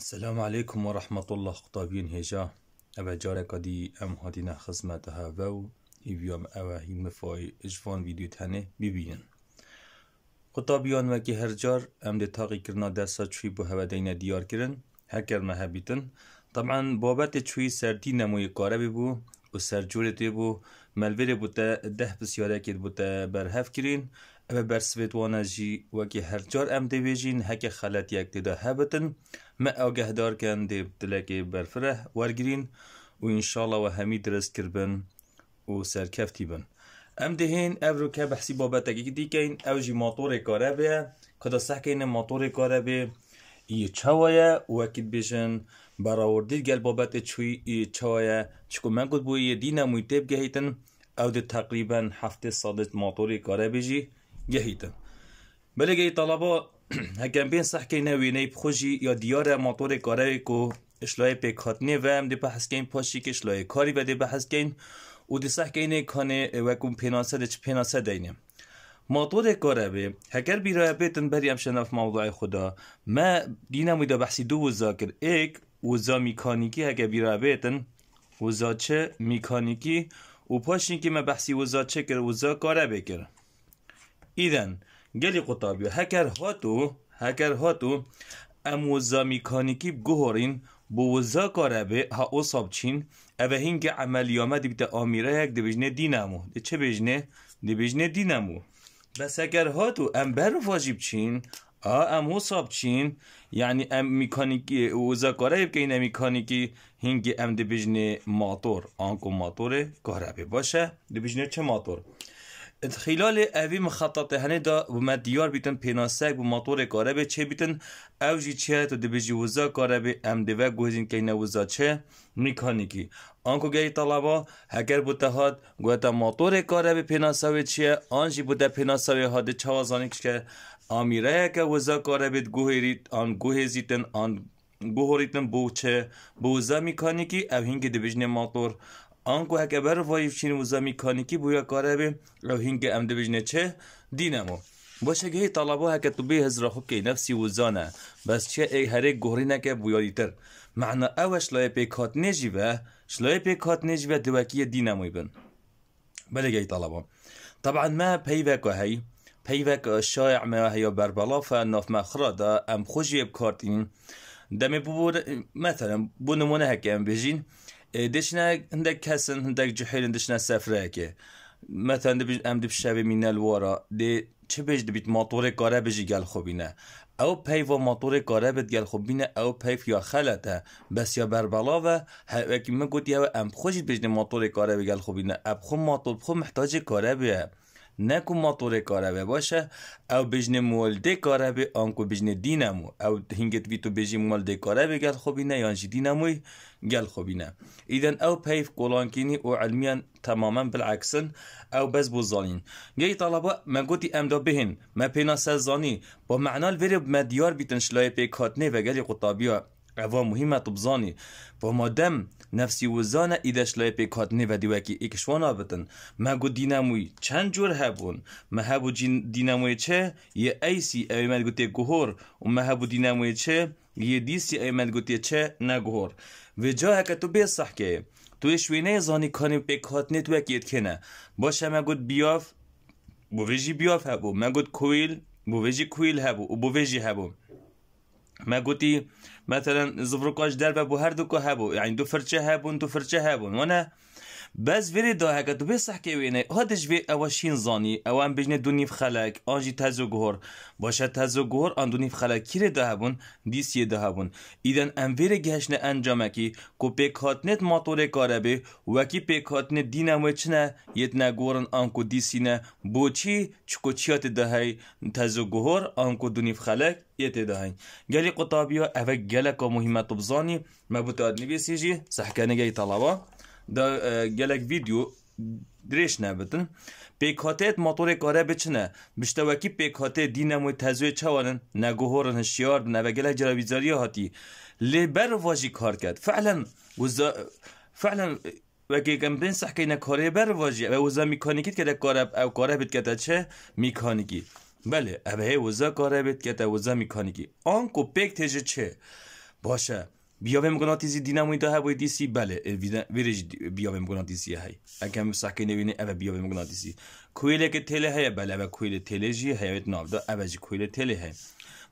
السلام علیکم و رحمت الله قطابین هیجا اوه جاره دی ام هادینا خزمت ها و ایویام او هیم فای اجوان ویدیو تنه ببینن قطابیان وکی هر جار ام دی تاقی کرنا درسا چوی بو هوا دینا دیار کرن هکر مه بیتن طبعا بابت چوی سردی نموی کاره بی بو و سر بو بود بو تا ده بسیاره کرد بو تا برهف کرین ve ber Svetlana jî wekî hercar em dibêjin heke xelet yekdê de hebitin me agehdarken dê dilekê berfireh wergirîn û înşala we hemî diristkirbin û serkeftî bin. Em dihên ev rûke behsî babeteke dîkeyn ew jî motorê karebe ye ku da sehkeyne motorê karebe î çawa ye wekî bêjin berawordî gel babetê çûî î çawa ye çku me got bû yê dîna mû têbgehîtin ew dê teqrîben heftê sadet motorê karebêjî گهیتن بله گهی طلبا هکم بین صح که نوینه بخوشی یا دیاره موتور کاره کو اشلای پیکاتنی و هم دی بحث کن پاشی که اشلای کاری و دی بحث کن او دی صح که اینه کانه وکم پیناسه دی چه پیناسه دینه موتور کاره به هکر بیرای بیتن بری امشن شنف موضوع خدا ما دینم دا بحثی دو وزا کرد ایک وزا میکانیکی هکر بیرای بیتن وزا چه میکانیکی و پاشین که ما بحثی وزا چه وزا کاره ایدن گلی قطابی هکر هاتو هکر هاتو اموزا میکانیکی گوهرین بوزا کاربه ها او سابچین اوه هنگ عملی دی بیتا آمیره یک دی بجنه دینمو دی چه بجنه؟ دی بجنه دینامو بس اگر هاتو ام برو واجب چین آ ام حساب چین یعنی ام میکانیکی اوزا کاره که این میکانیکی هنگی ام دی بجنه ماتور آنکو ماتوره کاربه باشه دی بجنه چه ماتور؟ خلال اوی مخطط هنه دا و ما دیار بیتن پیناسک و موتور کاره به چه بیتن او جی چه تو دی بجی وزا کاره به ام دیوه گوزین که وزا چه میکانیکی آنکو گی طلبا هکر بوده هاد گوهتا موتور کاره به پیناساوی چیه آن جی بوده چه هاده چوازانیکش که آمیره که وزا کاره گوهی گوهریت آن زیتن آن گوهوریتن بو چه بوزا میکانیکی او هنگی دی موتور Anko hekeber vayivçin uzamikaniki buya karebe rohinge امده bijne چه dinamo. باشه گهی طلبو ها که تو به هزر خوب که نفسی وزانه بس چه ای هر یک نه که بویایی تر معنا اوش لای پیکات نجیبه شلای پیکات نجیبه دوکی دینموی بن بله گهی طلبو طبعا ما پیوک هی پیوک شایع ما هی بربلا ما مخرادا ام خوشی بکارتین دمی ببور مثلا بو نمونه هکه ام بجین دشنا عندك كسن عندك جحيل دشنا سفراكي مثلا دب ام دب شبه من الورا دي چه بج دبیت موتور کاره بجی گل خوبینه او و موتور کاره بد گل خوبینه او پیف یا خلته بس یا بربلا و هکی من گوت یا ام خوشی بج موتور کاره بگل خوبینه اب خو موتور خو محتاج کاره بیه نکو کاره کاربه باشه او بجن مولده کاربه آنکو بجن دینمو او هنگت ویتو تو بجن مولده کاربه گل خوبی نه یانجی دینموی گل خوبی نه ایدن او پیف کولانکینی او علمیان تماما بالعکسن او بز بو زانین گی طلبه من گوتی امدا بهن ما پینا سزانی با معنال ویره ما دیار بیتن شلای کاتنه و گلی ها، اوا مهمه تبزانی با مادم نفسی وزانه ایدش لای پیکات نه ودی دیوکی اکشوان آبتن مگو دیناموی چند جور هبون ما هبو دیناموی چه یه ایسی اوی مد گوتی گهور و ما هبو دیناموی چه یه دیسی اوی مد گوتی چه نگهور و جا هکه تو بیس صح که تو نه زانی کانی پیکات نیت که کنه باشه مگو بیاف بوویجی بیاف هبو مگو کویل بوویجی کویل هبو و بوویجی هبو مگو مثلا زبرقاش دربه بو هر دو که هبو یعنی دو فرچه هبون دو فرچه هبون وانا بس فيري دو هكا دو بس حكي ويني هو دش في اول شي بجنه اول بجني دوني في خلاك اجي تازو غور باشا تازو غور ان دوني في خلاك كير دهبون دي سي دهبون اذا ام فيري انجامكي كو بيك هات نت موتور كاربي وكي بيك هات نت ديناموتشنا يتنا غورن انكو دي سينا بوچی چکو چیات دهی تازو غور انکو دونی فی خلاک یه تعداد هنگ گلی قطابی ها اول گلک و مهمت و بزانی مبوت آدنی بیسیجی سحکنگی طلبه دا ګلګ ویدیو دریش نه بتن پیکاته موتور کاره بچنه بشته وکی پیکاته دینمو تزوی چوانن نگوهور نشیار نه وگل جرابیزاری هاتی لیبر واجی کار کرد فعلا وزا فعلا وکی کم بین صح که کاره بر واجی و وزا میکانیکیت که در کاره بید کتا چه میکانیکی بله او هی وزا کاره بید کتا وزا میکانیکی آن کو پیک تیجه چه باشه بیاویم گناتیزی دینامو ایتا های بایدیسی بله ویرش بیاویم گناتیزی های اگه هم ساکه او اوه بیاویم گناتیزی کویل که تله های بله و کویل تله جی هیویت ناو دا اوه جی کویل تله های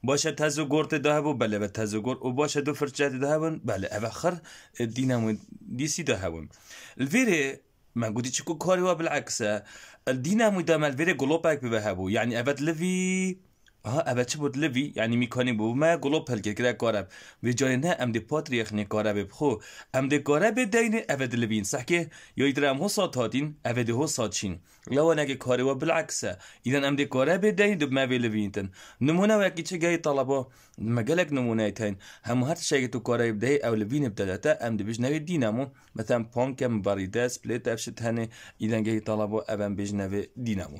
باشه تزو گورت دا های بله و تزو گرت و باشه دو فرچه دا های بله اوه خر دینامو دیسی دا های بایم الویره من گودی چکو کاری و بالعکسه دینامو دا مالویره گلوپک ببه یعنی آها چه بود لوی یعنی میکنی بو ما گلوب که کرا کارب و جای نه ام دی پاتریخ نی کارب بخو ام دی کارب دین دی لوین صح که یوی درم هو اوه دی هو چین لو نگه کاری و بالعکس ایدن ام دی کارب دین دب ما وی لوینتن نمونه و یکی چه گای طلبا مگلک نمونه تین همو هر شی تو کارب دی او لوین ابتداتا ام دی بج نوی دینامو مثلا پانکم کم سپلیت افشت هنه اذا طلبا ابم بج نوی دینامو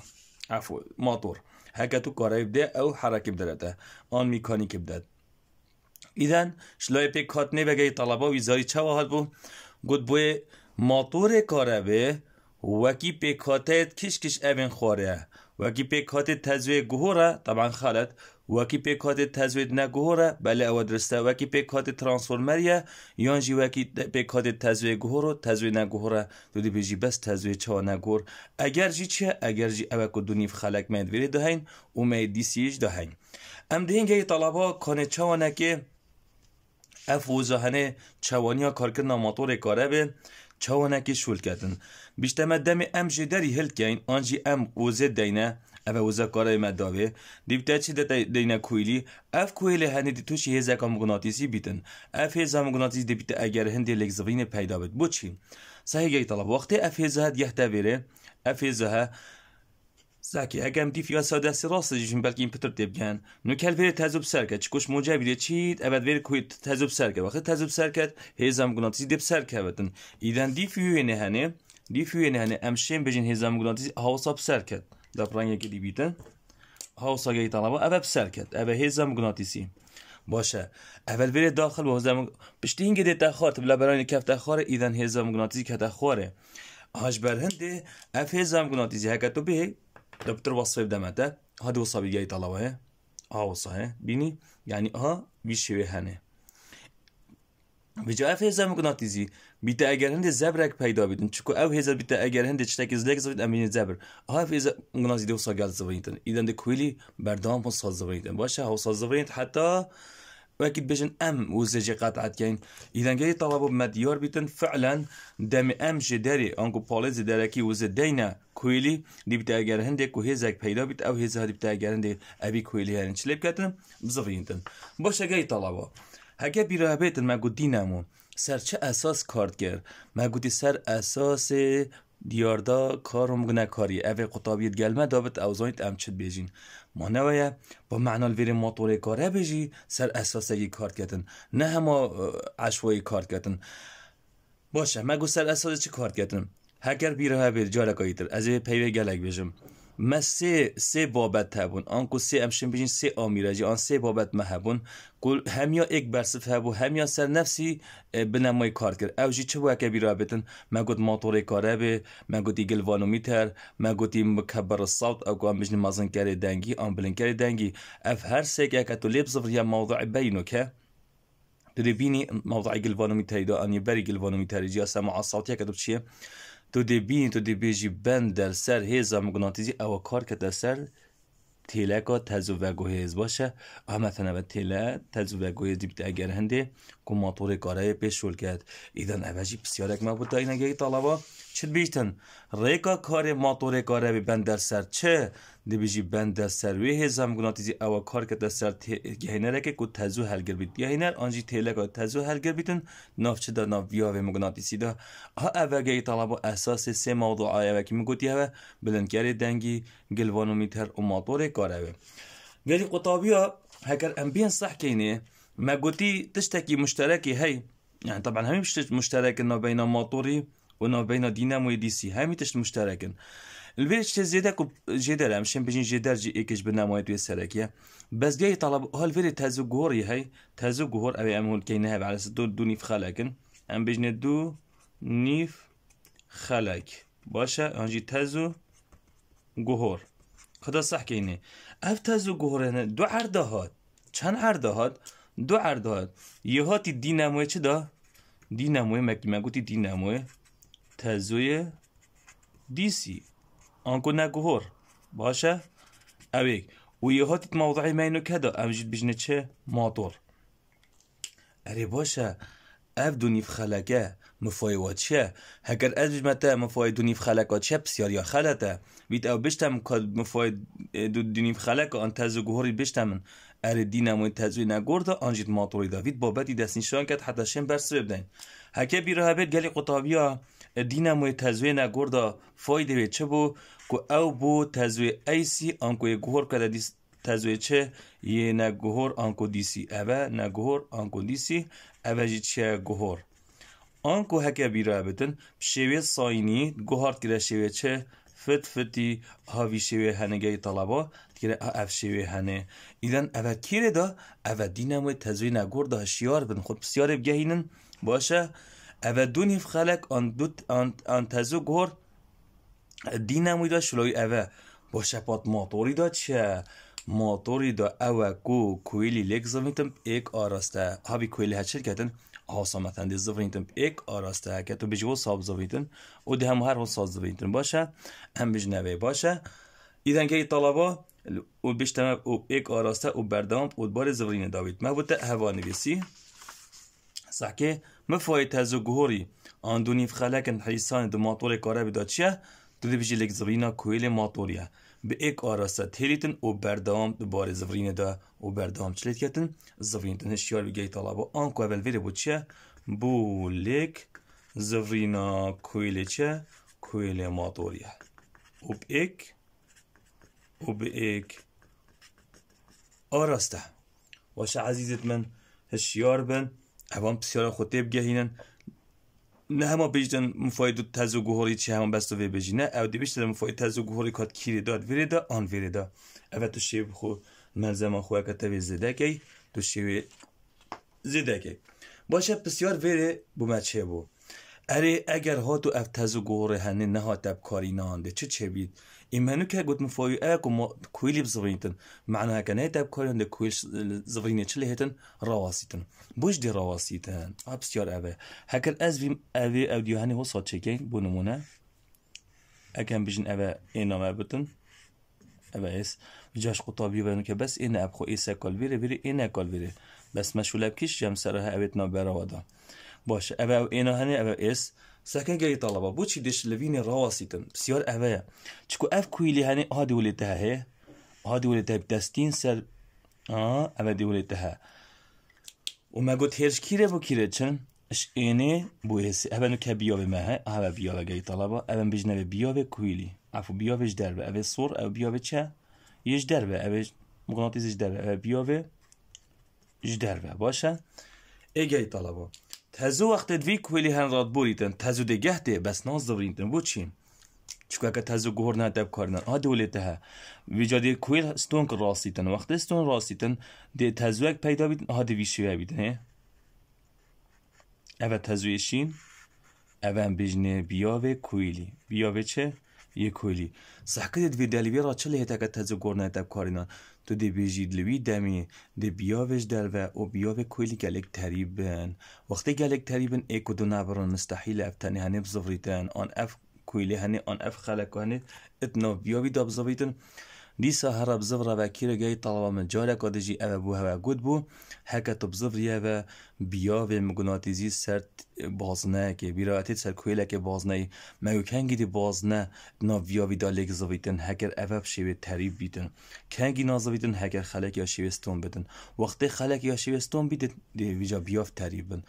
عفو ماتور هەکەت و کۆڕی بدێ ئەو حرەکی بدرێتە ئەوان میکانیکی بدات ئیدەن شلای و ایزاری چه واحد ویزاری گود بوی ماتور کاره به وکی پی بێ کش کش کیشکش خواره. وکی پی پێکاتی تزوی گهوره طبعا خالد. وکی وکی پێک هاتێت تەزوێت وکی او درسته، وکی وەکی پێک هاتێت ترانسفۆرمەریە یانجی وەکی تزوید هاتێت تەزوێ گوهۆر و به جی بس تزوید بەس تەزوێ اگر جی چیه؟ چه جی جی و دونیف خەلک مدوێ دەهین ومەی دیسیش دەهین ئەم دهنگی تەڵابا کۆنێ اف کار وزەهەنێ چاوانیا کاره ماتۆرێک کارە بێ چاوانەکی شولکەتن بیشتر دەمێ ام ژێ دەری هلکەین ئانجی ام قوزێ دینه. اوه اوزه کاره ایمه داوه دیبتا چی ده دینه کویلی اف کویلی هنه دی توشی هزه که مغناطیسی بیتن اف هزه مغناطیس دی بیتن اگر هنده لگزوین پیدا بید بو چی؟ سهی گی طلب وقتی اف هزه هد یه تاویره اف هزه ها زاکی اگه هم دیفیا ساده سی راسته جیشون بلکی این پتر دیب نو کل ویر تزوب سرکت چکوش موجه بیده چید اوید ویر کوی تزوب سرکت وقتی تزوب سرکت هیزم گناتیز دیب سرکه ویدن ایدن دیفیوی نهانه دیفیوی نهانه امشیم بجین هیزم گناتیز حوصاب سرکت دا پرنگ که دی بیتن هاو ساگه طلبا او بسر کرد او هیزه مغناطیسی باشه اول بری داخل و مگ... بشتی اینگه ده تخار تبلا برانی کف تخوار ایدن هیزه مغناطیسی که تخاره هاش برهنده اف هیزا مغناطیسی تو به دبتر وصفه بدمته هدی صابی جای طلبه اه بینی، یعنی ها بیشه به هنه بجا اف هیزه مگناتیسی بیت اگر هند زبرک پیدا بیدن چکو او هیزا بیت اگر هند چتک از لک امین زبر ها هیزا گنازی دو ساگال زویدن ایدن ده کویلی بردام پون ساز باشه ها ساز زوید حتی وأكيد بيجن أم وزجي قطعت كاين إذا جاي طلبوا مديار بيتن فعلا دم ام جداري أنكو باليز داركي وزدينا كويلي دي بتا أجر هندك وهزك پیدا بيت او هزها دي بتا اگر هندك أبي كويلي هرن شلب كاتن بزفينتن باشا جاي طلبو هكا بيرهبيتن ما قدينامو سر چه اساس کارت کرد ما سر اساس دیاردا مگنه کاری. اوه قطابیت گلمه دابت اوزانیت امچد بیجین ما نویه با معنال ویر موتور کاره بیجی سر اگی کارت کردن نه همه عشوه کارت کردن باشه ما سر اساس چی کارت کردن هکر بیره ها بیر جارکایی تر از پیوه گلک بیجم ما سه سه بابت هبون آن کو سه امشن بجین سه آمیراجی آن سه بابت ما هبون کل همیا یا یک برسف هبو همیا سر نفسی بنمای کار کرد او جی چه وکه بی رابطن ما گوت کاره بی؟ ما گوتی گلوانومی میتر ما مکبر الصوت او کو ام مازن کاری دنگی آن بلن کاری دنگی اف هر سه که تو زفر یا موضوع بینو که تدبيني موضع قلبانومي تايدا اني بري قلبانومي تاريجي اسا مع الصوتيه تو دی بین تو دی بیجی بند در سر هیزا مگناتیزی او کار که در سر تیله که تزو و هیز باشه و همه تنه تیله تزو و گوه هیز بیده اگر هنده کماتوری کاره پیش شول کرد ایدان اواجی بسیار اکمه بود تا این اگه ای طالبا Çil biştin reka karê matore kare bi bender ser çi dibêjî bender ser wê hêza migunatîzî ewa kar kete ser gehinerekê ku tezû helgir bît gehîner an jî têleka tezû helgir bîtin nav çi de nav viya vê migunatîsî de ha evegeyî talaba esasê sê mawduayê wekî min gotiye ve bilinkerê dengî gilvanomî ter û matorê kar ew ê gelî qotabiya heger em biyên seh kênê me gotî tiştekî müşterekî hey يعني طبعا همي مشترك انه بين موتوري ونا بين دينامو دي سي هاي ميتش مشتركين الفيش تزيدك جدال مش بجين جدال جي اكش برنامج دي سركيا بس دي طلب هل فيري تهزو جوري هاي تازو غور ابي ام هول على دو دو في خلقن ام بجين دو نيف خلاك باشه انجي تزو غور خدا صح كاينه اف تازو گهرنه دو عردهات. هات عردهات؟ دو عردهات. هات یه هاتی دیناموی چه دا دیناموی مکی مگوتی دیناموی تزوی ديسي أن كنا باشه باشا أبيك موضعی مینو که دا امجید بجنه چه ماتور اره باشه؟ اف دونی خلقه مفایوات شه هکر از بجمتا مفای دونی خلقه چه؟ بسیار یا خلطه بیت او بشتم کاد مفای دونی خلقه آن تزو گهوری بشتم ار دینمو تزوی نگرده آنجید ماتوری دا وید بابتی دست نشان کرد حتی شم برسر بدن هکه بیره بید گلی ها تزوی نگور گردا فایده چه بو که او بو تزویه ایسی آنکو گوهر کده دیست چه یه نگهور آنکو دیسی اوه نگهور آنکو دیسی اوه جی چه گهور آنکو هکه بیرا بتن شوی ساینی گهار گره شوی چه فت فتی هاوی شوی هنگه طلبا تیره اف شوی هنه ایدن اوه کیره دا اوه موی تزوی نگور شیار بن خود بسیار بگهینن باشه اوه دو نیف خلق آن تزو گور دی نموی داشت شلوی اوه با شبات ماتوری دا چه ماتوری دا اوه کو کویلی لک زفنیتم ایک آرسته ها بی کویلی ها چه کهتن آسامتن دی زفنیتم ایک آرسته که تو بجوه ساب زفنیتن او دی همه هر ها ساب باشه هم بجوه نوی باشه ایدن که ای طلبا او بشتمه او ایک آرسته او بردام او بار زفنیت داوید مه هوا مفويت هزو جهوري اندوني فخلاكن حيسان دو ماطوري كارابي داتشيه تدي بجي لك زبرينا كويل ماطوريا بإك أراسة تهيلتن و بردوام دوباره زفرين دا و بردوام چلت کتن زفرین تن هشیار بگی طلبا آن که اول ویره بود چه بو لیک زفرینا کویل چه کویل ماتوریه و بإك و بإك آراسته واش عزیزت من هشیار بن ئەوان خود دیب گهینن نه همه بێژدن مفاید تز و گوهۆری چی همه بەست و وێ نه او دی دەبیشتە مفاید تز و گوهۆری کات کیری داد آن ویری دا او تو شێ خو اکتا وی زده زێدەکەی تو شێوێ بو؟ باشە بو وێرێ بوومەچێ بوو اگر ئەگەر هات و گهوری هنه نه ها تب کاری نهانده چه چه بید иманука гуд муфоиа гумо куилиб звринтен мعناها канета бкорен де куил зврине чили хетен раваситен буш ди раваситен абсьор аве хакер аз вим аве аудиохани хо сачеке бу намуна اكن بجن ابا اينا ما بتن ابا اس جاش قطابي بانك بس انا ابخو ايسا كل بيري بيري انا كل بيري بس ما شو لابكيش جام سرها برا ودا باش ابا اينا هني ابا اس سەکەگەری تەڵەبە بۆچی دەشلەوینی ڕاوەسیتن بسیار ئەمەیە چکو کویلی هەنێ ب دەولێتە سر آه سر دەستین سەر ئەمە دەولێتە هە ومەگوت هێرشکیرە بو کیرە چن ئێنێ بۆ هێسی طلبا کە بجنه مەهە ئاە بیاەگەی افو بیا بژنەوێ کویلی ئەف صور دەربە ئەوێ سۆر ئەو بیاێ چە یش جدر ئەوێ اوه دەربە جدر ژ دەربە اي جاي طلبا تزو وقت دوی کویلی هن راد بوریتن تازو دیگه ده بس ناز دورینتن بو چیم چکا که گوهر نه دب کارنن آ دولت ها ویجا دی کویل ستون که راستیتن وقت ستون راستیتن دی تازه اک پیدا بیدن آ دوی شویه بیدن اوه ایشین اوه هم بجنه بیاوه کویلی بیاوه چه؟ یه کویلی سحکت دوی دلیوی را چلی هتا که گوهر گور دب کارنن تو دبیجید لوی دمی دی بیاوش دلو و بیاوه کویلی گلک تریبن وقتی گلک تریبن ایکو دو نبران مستحیل افتنی هنی بزوریتن آن اف کویلی هنی آن اف خلق هنی اتنا بیاوی دا بزوریتن دي سهرة بزفرة باكيرة جاي طلبة من جولة قد جي أبا بوها وقود بو هكا تبزفر يابا بیاوی مگناتیزی سر باز نکه که سر کویل که باز نه کنگی دی باز نا ویا وی دالیک زویدن هکر افب شیوه تریب بیتن کنگی نا زویدن هکر خلک یا شیوه ستون وقت خلک یا شیوه ستون بیدن دی ویجا تریب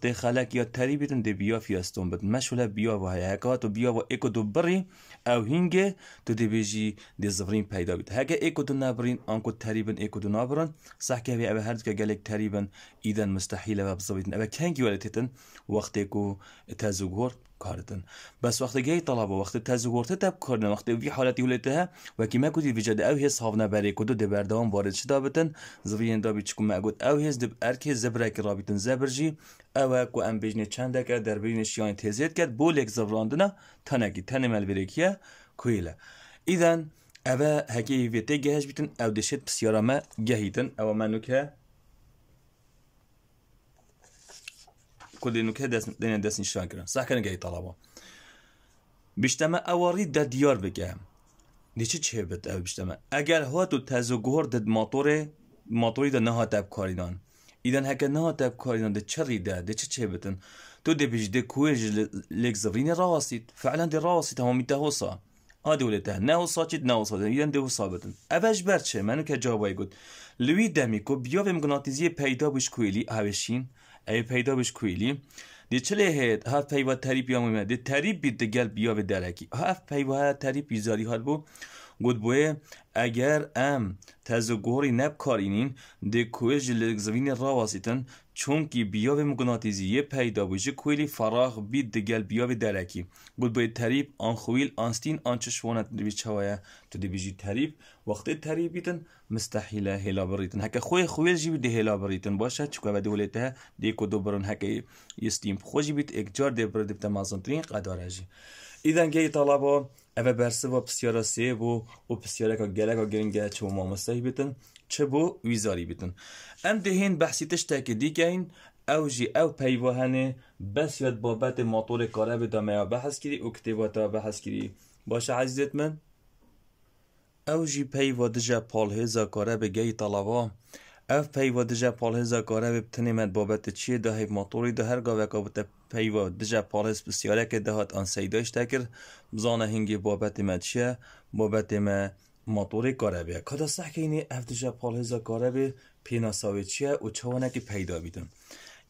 بیدن خلک یا تریب بیدن دی بیا وی ستون بیدن مشوله بیا و های هکا تو بیا و اکو دو بری او هنگه تو دی بیجی دی زورین پیدا بید هگه اکو دو نبرین آنکو تریبن ایک دو نبرن سحکه وی او هردو که گلک تریبن اذا مستحيل بصبيتن ابا كان كي ولتتن وقتكو تازوغور كاردن بس وقت جاي طلبه وقت تازوغور تتب كاردن وقت في حالتي ولتها وكما كنت في جد او هيس هافنا باري كودو دي بردوام بارد شدابتن زفين دابي تشكو معقود او هيس دب اركي زبرك رابطن زبرجي او کو ام بجنه چندک در بین شیان تزید کرد بولک زبراندنا تنگی تنمل بریکیه کویله اذن اوه هکی ویتی گهش بیتن او دشت پسیارمه گهیتن او منو که کلی دس دین دستین شان کردن صح کردن گهی طلبا بیشتما اواری دا دیار بگم دیچه چه بد او بیشتما اگر هو تو تزگور دد موتور موتور دا نه تاب كاريدان ایدن هک نه تاب کاریدان ده چری ده دی چه چه بتن تو ده بیش ده کویج لگزرین راسیت فعلا ده راسیت هم میته آدی ولی دولته نه هوسا چید نه هوسا ایدن ده هوسا بتن اوش برچه منو که جوابای گفت لوی دمی کو بیا و مغناطیسی پیدا بش کویلی اوشین ای پیدا بش کویلی دی چله هید هر پیوا تری بیا مویمه دی تری بید دگل بیا به درکی هر پیوا تری زاری حال بو گود بوه اگر ام تازو گوری نب کارینین دی کویج لگزوین را چونکی چون بیا به مگناتیزی یه پیدا بوشی کویلی فراخ بید دگل بیا به درکی گود بوه تریب آن خویل آنستین آنچه شوانت دی بیچوایه تو دی بیجی تریب وقتی تری بیتن مستحیله هلا بریتن هک خوی خویل جی بده هلا بریتن باشه چکو به ها دیکو دو برن هک یستیم خوی بیت یک جار دی بر مازن ترین قداره جی ایدن گی طلبو اوه برسه و پسیارا سیه بو و پسیارا که گلک و گرنگه چه و بیتن چه بو ویزاری بیتن ام دهین بحثی تاکه دیگه او جی او پیوهنه بس یاد بابت ماطور کاره به دامه بحث کری و بحث کری باشه عزیزت من او جی پی و دجا پال کاره به گی طلاوا او پی و دجا پال هزا کاره به بتنی مد بابت چی ده هیف مطوری ده هرگا وکا بتا پی و دجا پال بسیاره که ده آن سیداش تکر بزانه هنگی بابت مد چیه بابت ما مطوری کاره بیا کدا سحکه اینی او دجا پال کاره به پیناساوی چیه او چوانه که پیدا بیدن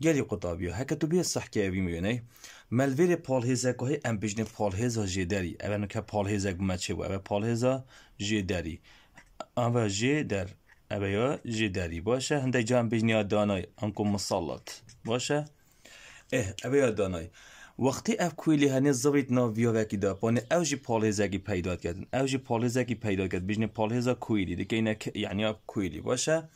گلی قطابیو هکه تو بیا سحکه اوی میونه ملویر پال هزه که هم بجنه پال هزه جه داری اوه که پال هزه گمه چه و اوه پال هزه جه داری اوه جه در اوه یا داری باشه هنده جا هم بجنه دانای انکو مسالات باشه اه اوه یا دانای وقتی اف کویلی هنی زبیت نا ویا وکی دا پانه اوجی جی پال پیدا گی پیداد کردن او جی پال هزه کرد بجنه پال هزه کویلی دیکه اینه یعنی اف کویلی باشه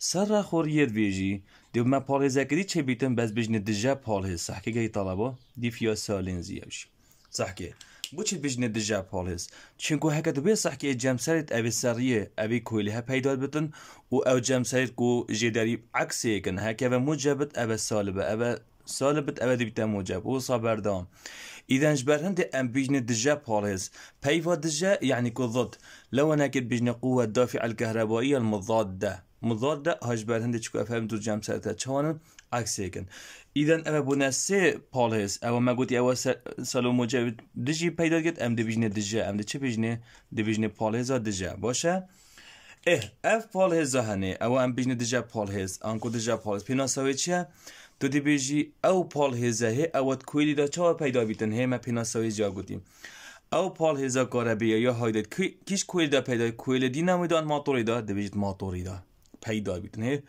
سر را خور یه ویجی دیو ما زکری چه بیتم بس بجن دجا پال هست صحکه که گهی طلبا دی یا سالین زیوش صحکه. که بو چه بجن دجا پال هست چون که هکت بی صح که جمسارت اوی ساریه اوی کویلی ها پیداد بتن و او جمسارت کو جداری عکسی کن هکه و مجبت اوی سالبه اوی سالبت اوی دی بیتم مجب او صبر دام ایدان جبرهن دی ام بجن دجا پال یعنی که ضد لو که بجن قوه دافع الکهربائی المضاد ده مضاد ده هج بردن ده چکو افهم دور جام سر ده چوانن اکس یکن ایدن اوه بونه سه پاله هست اوه مگوتی اوه سالو موجه دجی پیدا گید ام ده بیجنه دجه ام ده چه بیجنه ده بیجنه پاله هزا دجه باشه اه اف پاله هزا هنه اوه ام بیجنه دجه پاله هست آنکو دجه پاله هست پینا سوی چیه تو ده بیجی او پاله هزه هه اوه کویلی ده چه پیدا بیتن هه ما پینا سوی جا گوتیم او پال هزا بیا یا هایده کیش کویل دا پیدا کویل دی نمیدان ماتوری دا دویجید ماتوری دا پیدا بیت نه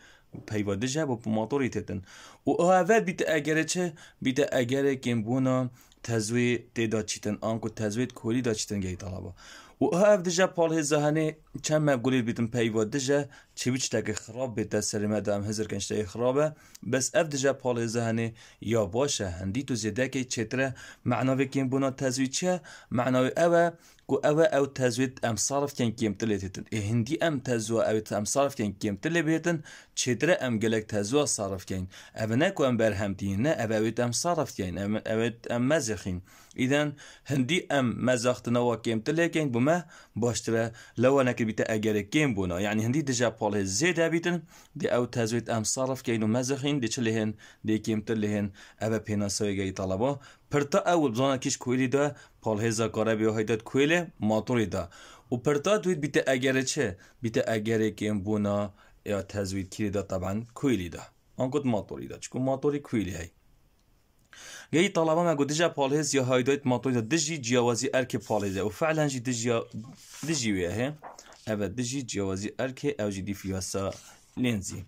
پیواده جه با موتوری تیتن و او اول بیت اگره چه بیت اگره کم بونا تزوی تیدا چیتن آنکو تزوی کولی دا چیتن گهی طلابا و او دیجه جه پاله زهنه چند مبگولید بیتن پیواده جه چه بیچ تک خراب بیت دست مده هم هزر کنشتای خرابه بس اوید جه پاله زهنه یا باشه هندی تو زیده که چتره معناوی کم بونا تزوی چه معناوی اوه گو ئەوە ئەو تەزوێت ئەم ساڵفکەن کێمتە لێتێتن ئێ هندی ئەم تەزوە ئەوێت ئەم ساڵفکەن کێمتە لێ أم چێترە ئەم گەلک تەزوە ساڵفکەین ئەە نەکو ئەم بەرهەمتین أم ئەباوێت ئەم ساڵفکەین ئەوێت ئەم مەزیخین ئیدەن هەندی ئەم مەزاختنەوە کێمتە لێکەین بمە باشترە لەوە نەکردبیتە ئەگەرە کێم بوونەوە یعنی هەندی دژا پاڵێ زێدابیتن دی ئەو تەزوێت ئەم ساڵفکەین و مەزەخین دچ لێهێن دیکێمتە لێهێن ئەبە پێناسەوەگەی تەڵەبەوە پرتا أول بزانە کیش کویلی ده پال هزا کاره داد هایداد کویلی ماتوری دا و پرتا دوید بیته اگره چه بیتا اگره که بونا یا تزوید کرده دا طبعا کویلی دا آن کت ماتوری دا چکو ماتوری کویلی هی گهی طالبا ما گو دجا پال یا هایداد ماتوری دا دجی جیوازی ارک پال و فعلا جی دجی دجی ویه هی او دجی جیوازی ارکه او جی دی لینزی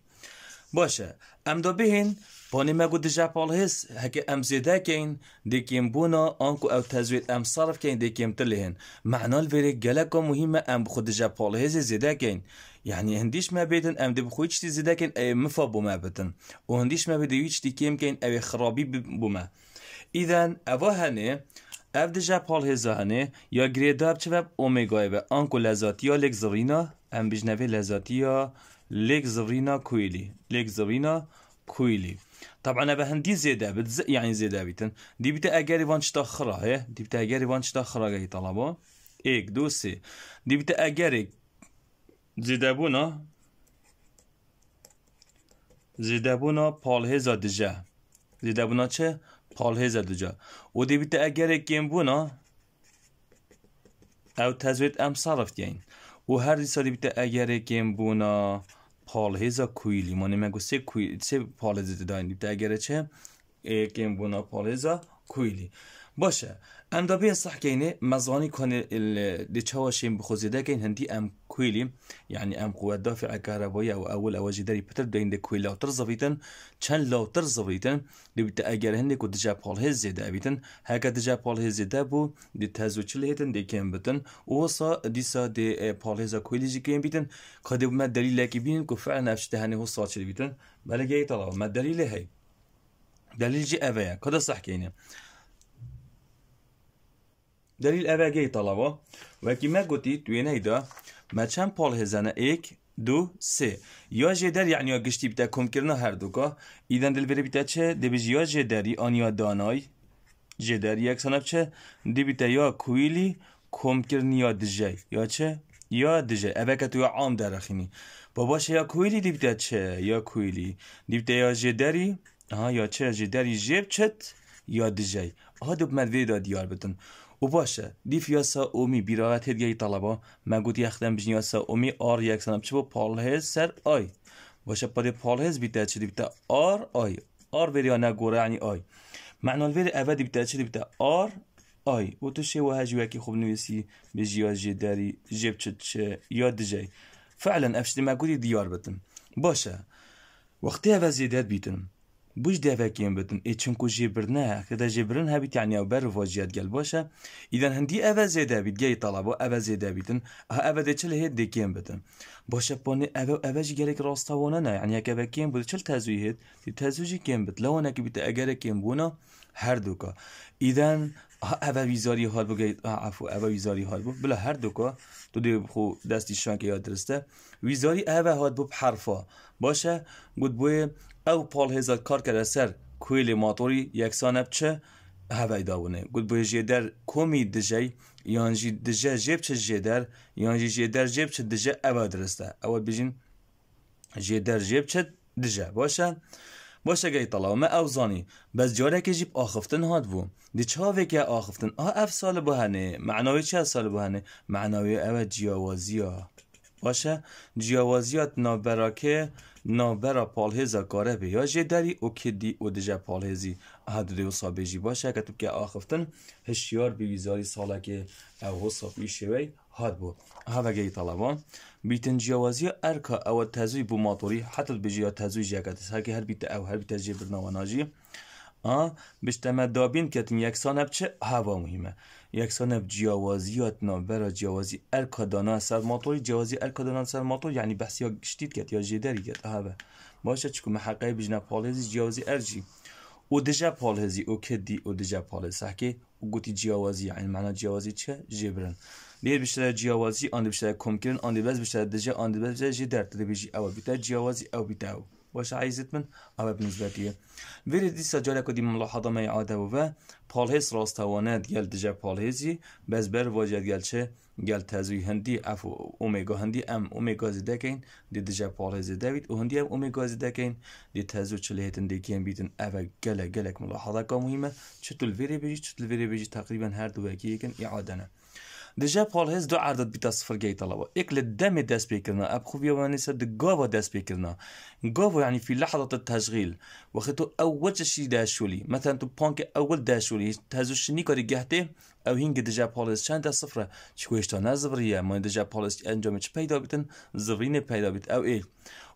باشه ام دو بهین پانی مگو دی جپال هست هکی ام زیده کن دیکیم بونا آنکو او تزوید ام صرف کن دیکیم تلهن معنا الویره گلکا مهمه ام بخود جپال هست زیده کن یعنی هندیش ما بیدن ام دی بخوی چتی زیده کن ای مفا بوما بتن و هندیش ما دیکیم کن او خرابی بوما ایدن اوه هنه او دی جپال هزه هنه یا گریداب چواب اومیگای به آنکو لذاتی ها لگزرینا ام بجنوی لذاتی ها ليك ليكزرينا كويلي ليك ليكزرينا كويلي طبعا انا بهندي زيدا بتز يعني زيدا بيتن دي بتا اجاري فانش تاخرا هي دي بتا اجاري فانش تاخرا جاي طلبه ايك دو سي دي بتا اجاري زيدا بونا زيدا بونا بول هيزا دجا زيدا بونا تشي بول هيزا دجا ودي بتا اجاري كيم بونا او تزويت ام صرفت يعني و هر دي سالي بتا اجاري كيم بونا پال هیزا کویلی من اینکه سه پال هیزا دایی نیتر گره چه اینکه بنابراین پال کویلی باشه ام دبي صح كيني مزوني كون اللي تشوشي بخوزيدا كين هندي ام كويلي يعني ام قوة دافع كهربائية او اول او جداري بتر دين دي كويلا وترزفيتن چن لو ترزفيتن دي بتا اگر هندي كو ودجا بول هزي بيتن هكا دجا بول هزي بو دي تازو چل چلهتن دي كين بتن وصا دي سا دي بول هزا كويلي جي كين بيتن قد ما دليل لكي بين فعلا افشتهاني هو صا چلي بيتن بلقى يطلع ما دليل هي دليل جي افيا قد صح كيني دلیل و تەڵەوە ما گوتی ما چن پال هزانه ایک دو سه یا یعنی یا گشتی که ایدن دل بره بتا چه دی دەبیژ یا آن یا دانای جێدەر چه چه دیبیتە یا کویلی کرنی یا دجه یا چه یا دژە تو یا عام دەرەخینی بۆ یا کویلی دیبتە چه یا کویلی دیبتە یا دری ها یا جه دری جیب چت یا دو ئا دوبمەدوێدا دیار بتن و باشه دیف یاسا اومی بیراغت هدگی طلبا مگود یختم بجنی یاسا اومی آر یک سنب چه با سر آی باشه پا دی پالهز بیتر چه دی آر آی آر بری آنه گوره یعنی آی معنال بری اوه دی بیتر چه دی آر آی و تو شه و ها جوه خوب نویسی به جیا جی داری جیب چه چه دی جی فعلا افشتی مگودی دیار بتن باشه وقتی اوه زیدت بیتنم بوش بدن، بتن ای چونکو جبرنا کدا جبرن هبیت یعنی او بر فوجيات قال باشا اذا هندي اوا زيدا بيت جاي طلبو اوا ده بيتن اوا دچل هید دکین بتن باشا بونی اوا اوا جی گلک راستواننا یعنی هکا بکین بود چل تازوی هید تازوجی کین بت لو لونه که بیت اگر کین بونا هر دوکا اذا اوا ویزاری حال بو گید عفو اوا ویزاری حال بو بلا هر دوکا تو دیو خو دستی شان که یاد درسته ویزاری اوا حال بو حرفا باشه گود بوی او پال هزاد کار کرده سر کویل ماتوری سانب بچه هوای داونه گود بو جدر کمی دجه یانجی جی دجه جیب چه جدر یانجی جی جدر جیب چه دجه او درسته اول بیجین جدر جیب چه دجه باشه باشه گی طلا ما زانی بس جاره که جیب آخفتن هاد بو دی چاوه که آخفتن آه اف سال بو هنه معناوی چه سال بو هنه معناوی او جیاوازی ها باشه جیاوازیات نابراکه نابرا پالهزا کاره به یاجه داری او که دی او دجا پالهزی حدود دیو سابجی باشه که تو که آخفتن هشیار بیویزاری ویزاری ساله که او سابی شوی هاد بو هادا بیتن جیاوازی ارکا او تزوی بو ماتوری حتی بجیا تزوی جاکت هر که هر بیت او هر بیت جی برنامه ناجی دابین بشتمه دابین کتن یکسان بچه هوا مهمه یکسان بجیاوازی یا نابرا جیاوازی ارکادانا سر ماتوی جیاوازی ارکادانا سر ماطوی یعنی بحثی یا گشتید کرد یا جیدری کرد به باشه چکو محقه بجنا پالهزی جیاوازی ارجی او دجا پالهزی او که کدی او دجا پالهز سحکه او گوتی جیاوازی یعنی معنا جیاوازی چه جیبرن بیر بیشتر جیاوازی آن بیشتر کمکرن آن بیشتر دجا آن بیشتر جیدر بیجی او بیتر جیاوازی او بیتر او وشعيزة من أو بنسبتية ويري ديسا جالك دي ملاحظة ما يعادة وفا بالهيس راستوانا ديال دجا بالهيسي بس بر واجه ديال چه گل تزوی هندی اف اومگا هندی ام اومگا زده کن دی دجا پارز دوید و هندی ام اومگا زده کن دی تزو چلی هتن دی کن بیتن او گله گلک ملاحظه که مهمه چطول ویری بیجی چطول ویری بیجی تقریبا هر دو یکی یکن اعادنه ديجا بول هيز دو عرضت بيتا صفر جاي طلبة إكل الدم داس بيكرنا أبخوفيا ونسا دقوفا داس بيكرنا قوفا يعني في لحظة التشغيل وقتو أول شي داشولي مثلا تو بونك أول داشولي تهزو الشنيكا رجعتي او هنگ دجا پالیس شان دا صفر شكويش تو نازبريا ما دجا پالیس انجام چه بيدا بيتن زبريني بيدا بيت او ايه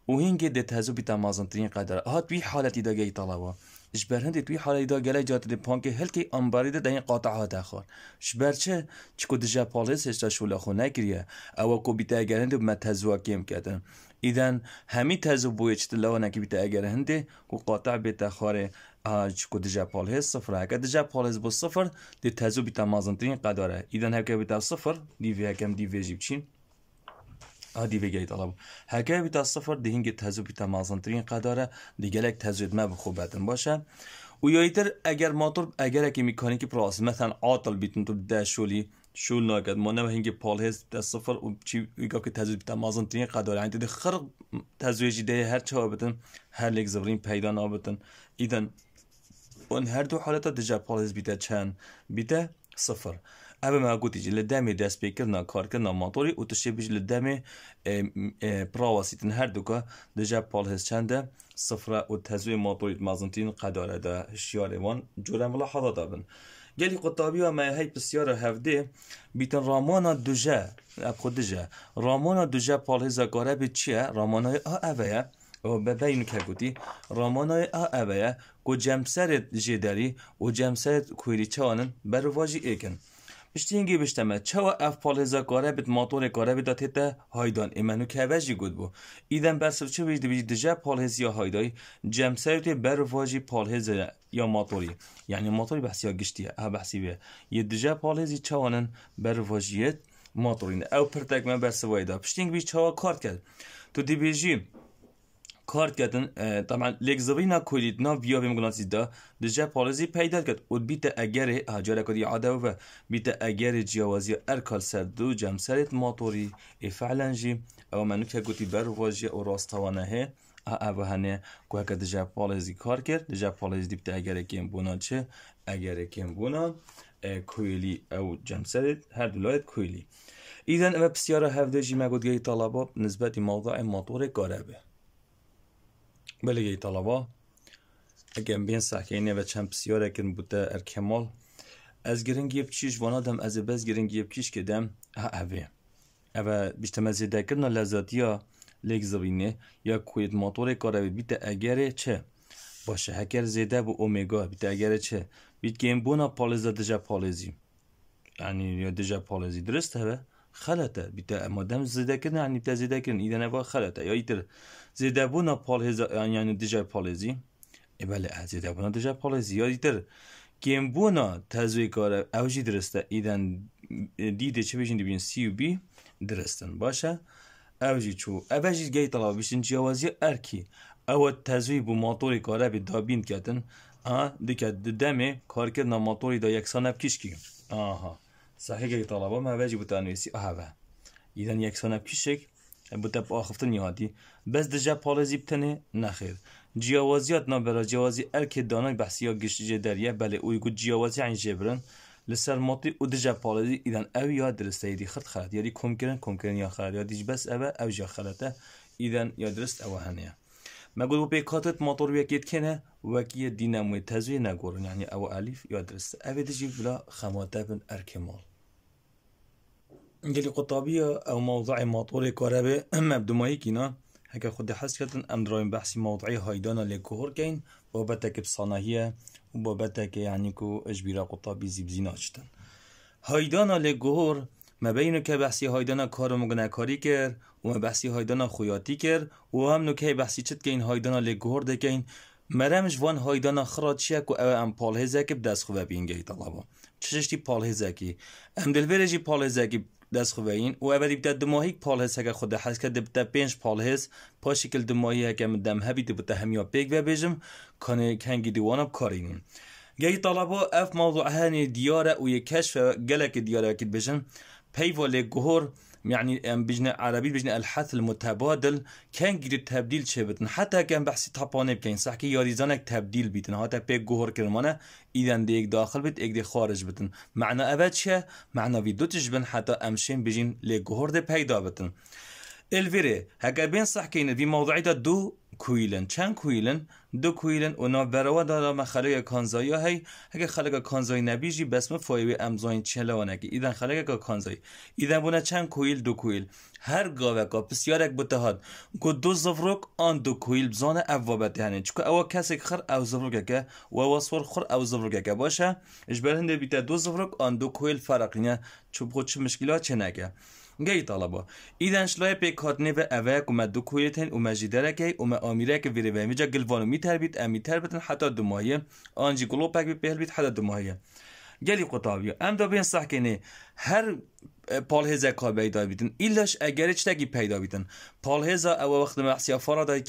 و هنگ دیت هزو مازن ترين قدر هات بي حالتي دا جاي طلبه شبر هندی توی حالی دا گله جات دی پانکی هلکی انباری ده دین قاطع ها خور جبر چه چکو دجا پالیس هشتا شولا خو نگریه او کو بیتا اگر هندی کم کدن ایدن همی تزو بوی چت لونه کی بیتا اگر هندی و قاطع بیتا خوره چکو دجا پالیس صفر اگر دجا پالیس بو صفر دی تزو بیتا ترین قداره ایدن هکا بیتا صفر دی وی هکم دی وی جیب چین دیوگەیت ئەڵە بوو بیت تا سفر قدره. دیگه لک قەدارە دیگەلێک تەزوێتمە بدن باشه. و یایتر موتور اگر ئەگەرێکی میکانیکی پراست مثلا آتل بیتن تو دشولی شول ناکرد ما نەوە هنگی هست تا صفر و چی ویگاکە بیت مازن مازنترین قدره. ئەنتی دی خڕ هر دەیە هر چه بتن هر لێک زبرین پیدا نابتن ایدن اون هر هەردوو حالەتە پال هست بیت چەند بیت صفر. اما ما قلت جل لدامي دست بكرنا كاركرنا ماطوري وتشي بيجي لدامي براواسي هر دوكا دجا چنده، صفره صفرة وتهزوي ماطوري مازنتين قداره دا هشيار وان جورا ملاحظه دابن گلی قطابی و مهی بسیار هفته بیتن رامانا دچار، اب خود دوجه رامانا پال هست گاره به چیه رامانا اوه اوه و به بین که گوتی رامانا ها اوه گو جمسر و جمسر کویری چانن برواجی ایکن اشتینگی چه چوا اف پال کاره بیت ماتور کاره بیت تیتا هایدان ایمنو وجی گود بو ایدن برسل چه ویج دیویج دجا پال یا هایدای جم سایت بر واجی پال یا ماتوری یعنی ماتوری بحث یا گشتیه ها بحثی بیه یه دجا پال چه چوانن بر واجیت ماتورین او پرتک من برسوایدا پشتینگ بی چوا کارت کرد تو دیبیجی کارت کردن طبعا لگزوینا نه ویا به مگلانسی دا دجا پالزی پیدا کرد و بیت اگر هجار کدی عده و بیت اگر جیوازی ارکال سر دو جم سرت ماتوری فعلا جی او منو که گوتی بر واجی و راستوانه او هنه که هکه دجا پالزی کار کرد دجا پالزی دیبت اگر کم بونا چه اگر کم بونا کویلی او جم سرت هر دولایت کویلی ایدن او بسیار هفته جی مگودگی طلبا نسبت موضوع موتور کاره بلگی طلبا اگه بین سحکینه و چند پسیاره کرن بوده ارکمال از گرنگی بچیش وانا دم از بز گرنگی بچیش که دم ها اوه اوه بیشتم از یده کرنا لذاتیا لیک زبینه یا کویت موتور کاره بیت اگره چه باشه هکر زیده بو اومگا بیت اگره چه بیت گیم بونا پالزا دجا پالزی یعنی یا دجا پالزی درست هبه خلطه اما دم زده کردن یعنی تا زده کردن ایده نبا خلطه یا ایتر زده بونا پال هزا یعنی دیجا پالزی ای بله از زده بونا دیجا پالزی یا ایتر کیم بونا تزوی کار اوجی درسته ایدن دیده چه بشین دیبین سی و بی درستن باشه اوجی چو اوجی گی طلاب بشین جوازی ارکی او تزوی بو ماطوری کاره بی دابین کتن آه دکت دمه کار کردن ماطوری دا یکسان اب کشکی آها sahegek talaba me ve buta nivîsî eheve. Îden yeksane pişek bu te axiftin nihatî. Bez dije palêzî tenê nexêr. Ciyawaziyat nabera ciyawazî erkê danek behsiya giştîcê deriye belê û gut ciyawazî hên jêbirin, li ser matî û dije palêzî îden ew ya diristeyî xirt xelet, yerî komkirin komkirin ya xelet, ya dîj bes ev ev ja xelete, îden ya dirist ew hene. مەگوت بۆ پێی کاتت مۆتۆر وەکێتکەێنە وەکیە دیناموی تەزوی نەگۆڕنیانی ئەوە ئالیف یا درست ئەوێ دژی بلا خەماتە بن ئەرکێمەڵ گەلی قوتابیە ئەو مەوزعی مۆتۆری کۆرەبێ ئەمە بدوماییکینا هەکە خودی حەسکردن ئەم دراین بەحسی مەوضعی هایدانە لێکۆهۆرکەین بۆ بەتەکە بسانەهە و بۆ بەتەکە یانیک و ئەژبیرا قوتابی زیبزی ناچتن هایدانە ما اینو که بحثی هایدانا کارو نکاری کر و ما بحثی هایدانا خویاتی کر و هم که بحثی چت که این هایدانا لگور دکین مرمش وان هایدانا خراد چیه که او ام پاله زکی بدست خوبه بینگه طلبا چششتی پاله زکی ام دلورجی پاله زکی دست خوبه این و اولی دیبتا دماهی پاله زکی خود حس که دبته پینج پاله هز پاشی کل دماهی هکم دم هبی دبته همیا پیگ و بیجم کنه کنگی دیوانم کارینین گهی طلبا اف موضوع هنی دیاره و یک کشف گلک دیاره اکید بیجم پیوله گهر یعنی یعنی، بجنا عربي بجنا الحث المتبادل كان جديد تبديل شبتن حتى كان بحسي تابوني بكين صح كي ياريزانك تبديل بيتن هاتا بيك جوهر كرمانه اذا ديك داخل بيت ايك دي خارج بتن معنى ابدشه معنى في دوتش بن حتى امشين بجين لي گوهر دی پیدا بتن الفيري هكا بين صح كاين في موضعيته دو کویلن چند کویلن دو کویلن اونا بروا دادا خلق کانزایی هی اگه خلق کانزایی نبیجی بسم فایوی امزاین چلوانه که ایدن خلق کانزایی ایدن بونه چند کویل دو کویل هر گاوه کا بسیارک هاد گو دو زفروک آن دو کویل بزانه اوابت هنه یعنی. چکو اوا کسی خر او زفروک که و اوا خر او زفروک که باشه اش برهنده بیتا دو زفروک آن دو کویل فرقینه چوب خود چه مشکلات چه نگه گی طلبا ایدن شلای پیک هاتنی و اوه کما دو کویتن و مجیدره که و آمیره که ویره ویمی جا گلوانو می بید امی تربیتن حتی دو ماهیه آنجی گلو پک بی پهل بید حتی دو ماهیه گلی قطابیه ام دا بین صح کنه هر پالهزا کا پیدا بیدن ایلش اگر چتگی پیدا بیدن پالهزا او وقت محسی فارا دا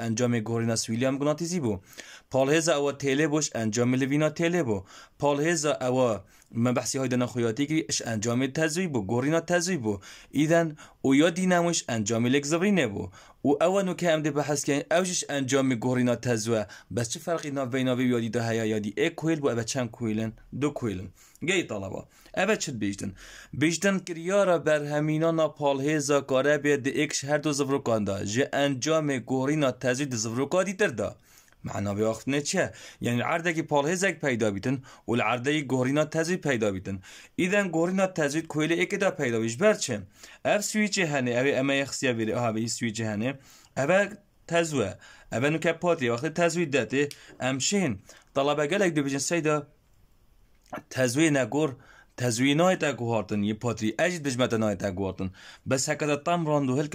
انجام گوریناس ویلیام گناتیزی بو پالهزا او تله بوش انجام لوینا تله بو پالهزا او من بحثی های دنا خویاتی که انجام تزوی بو گورینا تزوی بو ایدن او یا دینموش انجام لگزوری نبو او او نو که امده بحث که اوشش انجام گورینا تزوه بس چه فرقی نا ویناوی یادی دا هیا یادی ایک کویل بو او چند کویلن دو کویلن گی طلبا اوه چد بیجدن بیجدن کریارا برهمینانا پالهیزا کاره بید ایک شهر دو زفروکان دا جه انجام گورینا تزوید زفروکا دیتر دا معنا به وقت نه چه یعنی عرده که پالهزک پیدا بیتن و العرده گورینا تزوید پیدا بیتن ایدن گورینا تزوید کویل اکی دا پیدا بیش برچه اف سویچه هنه اوه اما یخسیا بیره اوه ای سویچه هنه اوه تزوه اوه نو که پاتی وقتی تزوید داته امشین طلبه گلک دو بجن سیدا تزوی نگور یه پاتری اج دجمت نای تا گوارتن بس هکذا راندو هل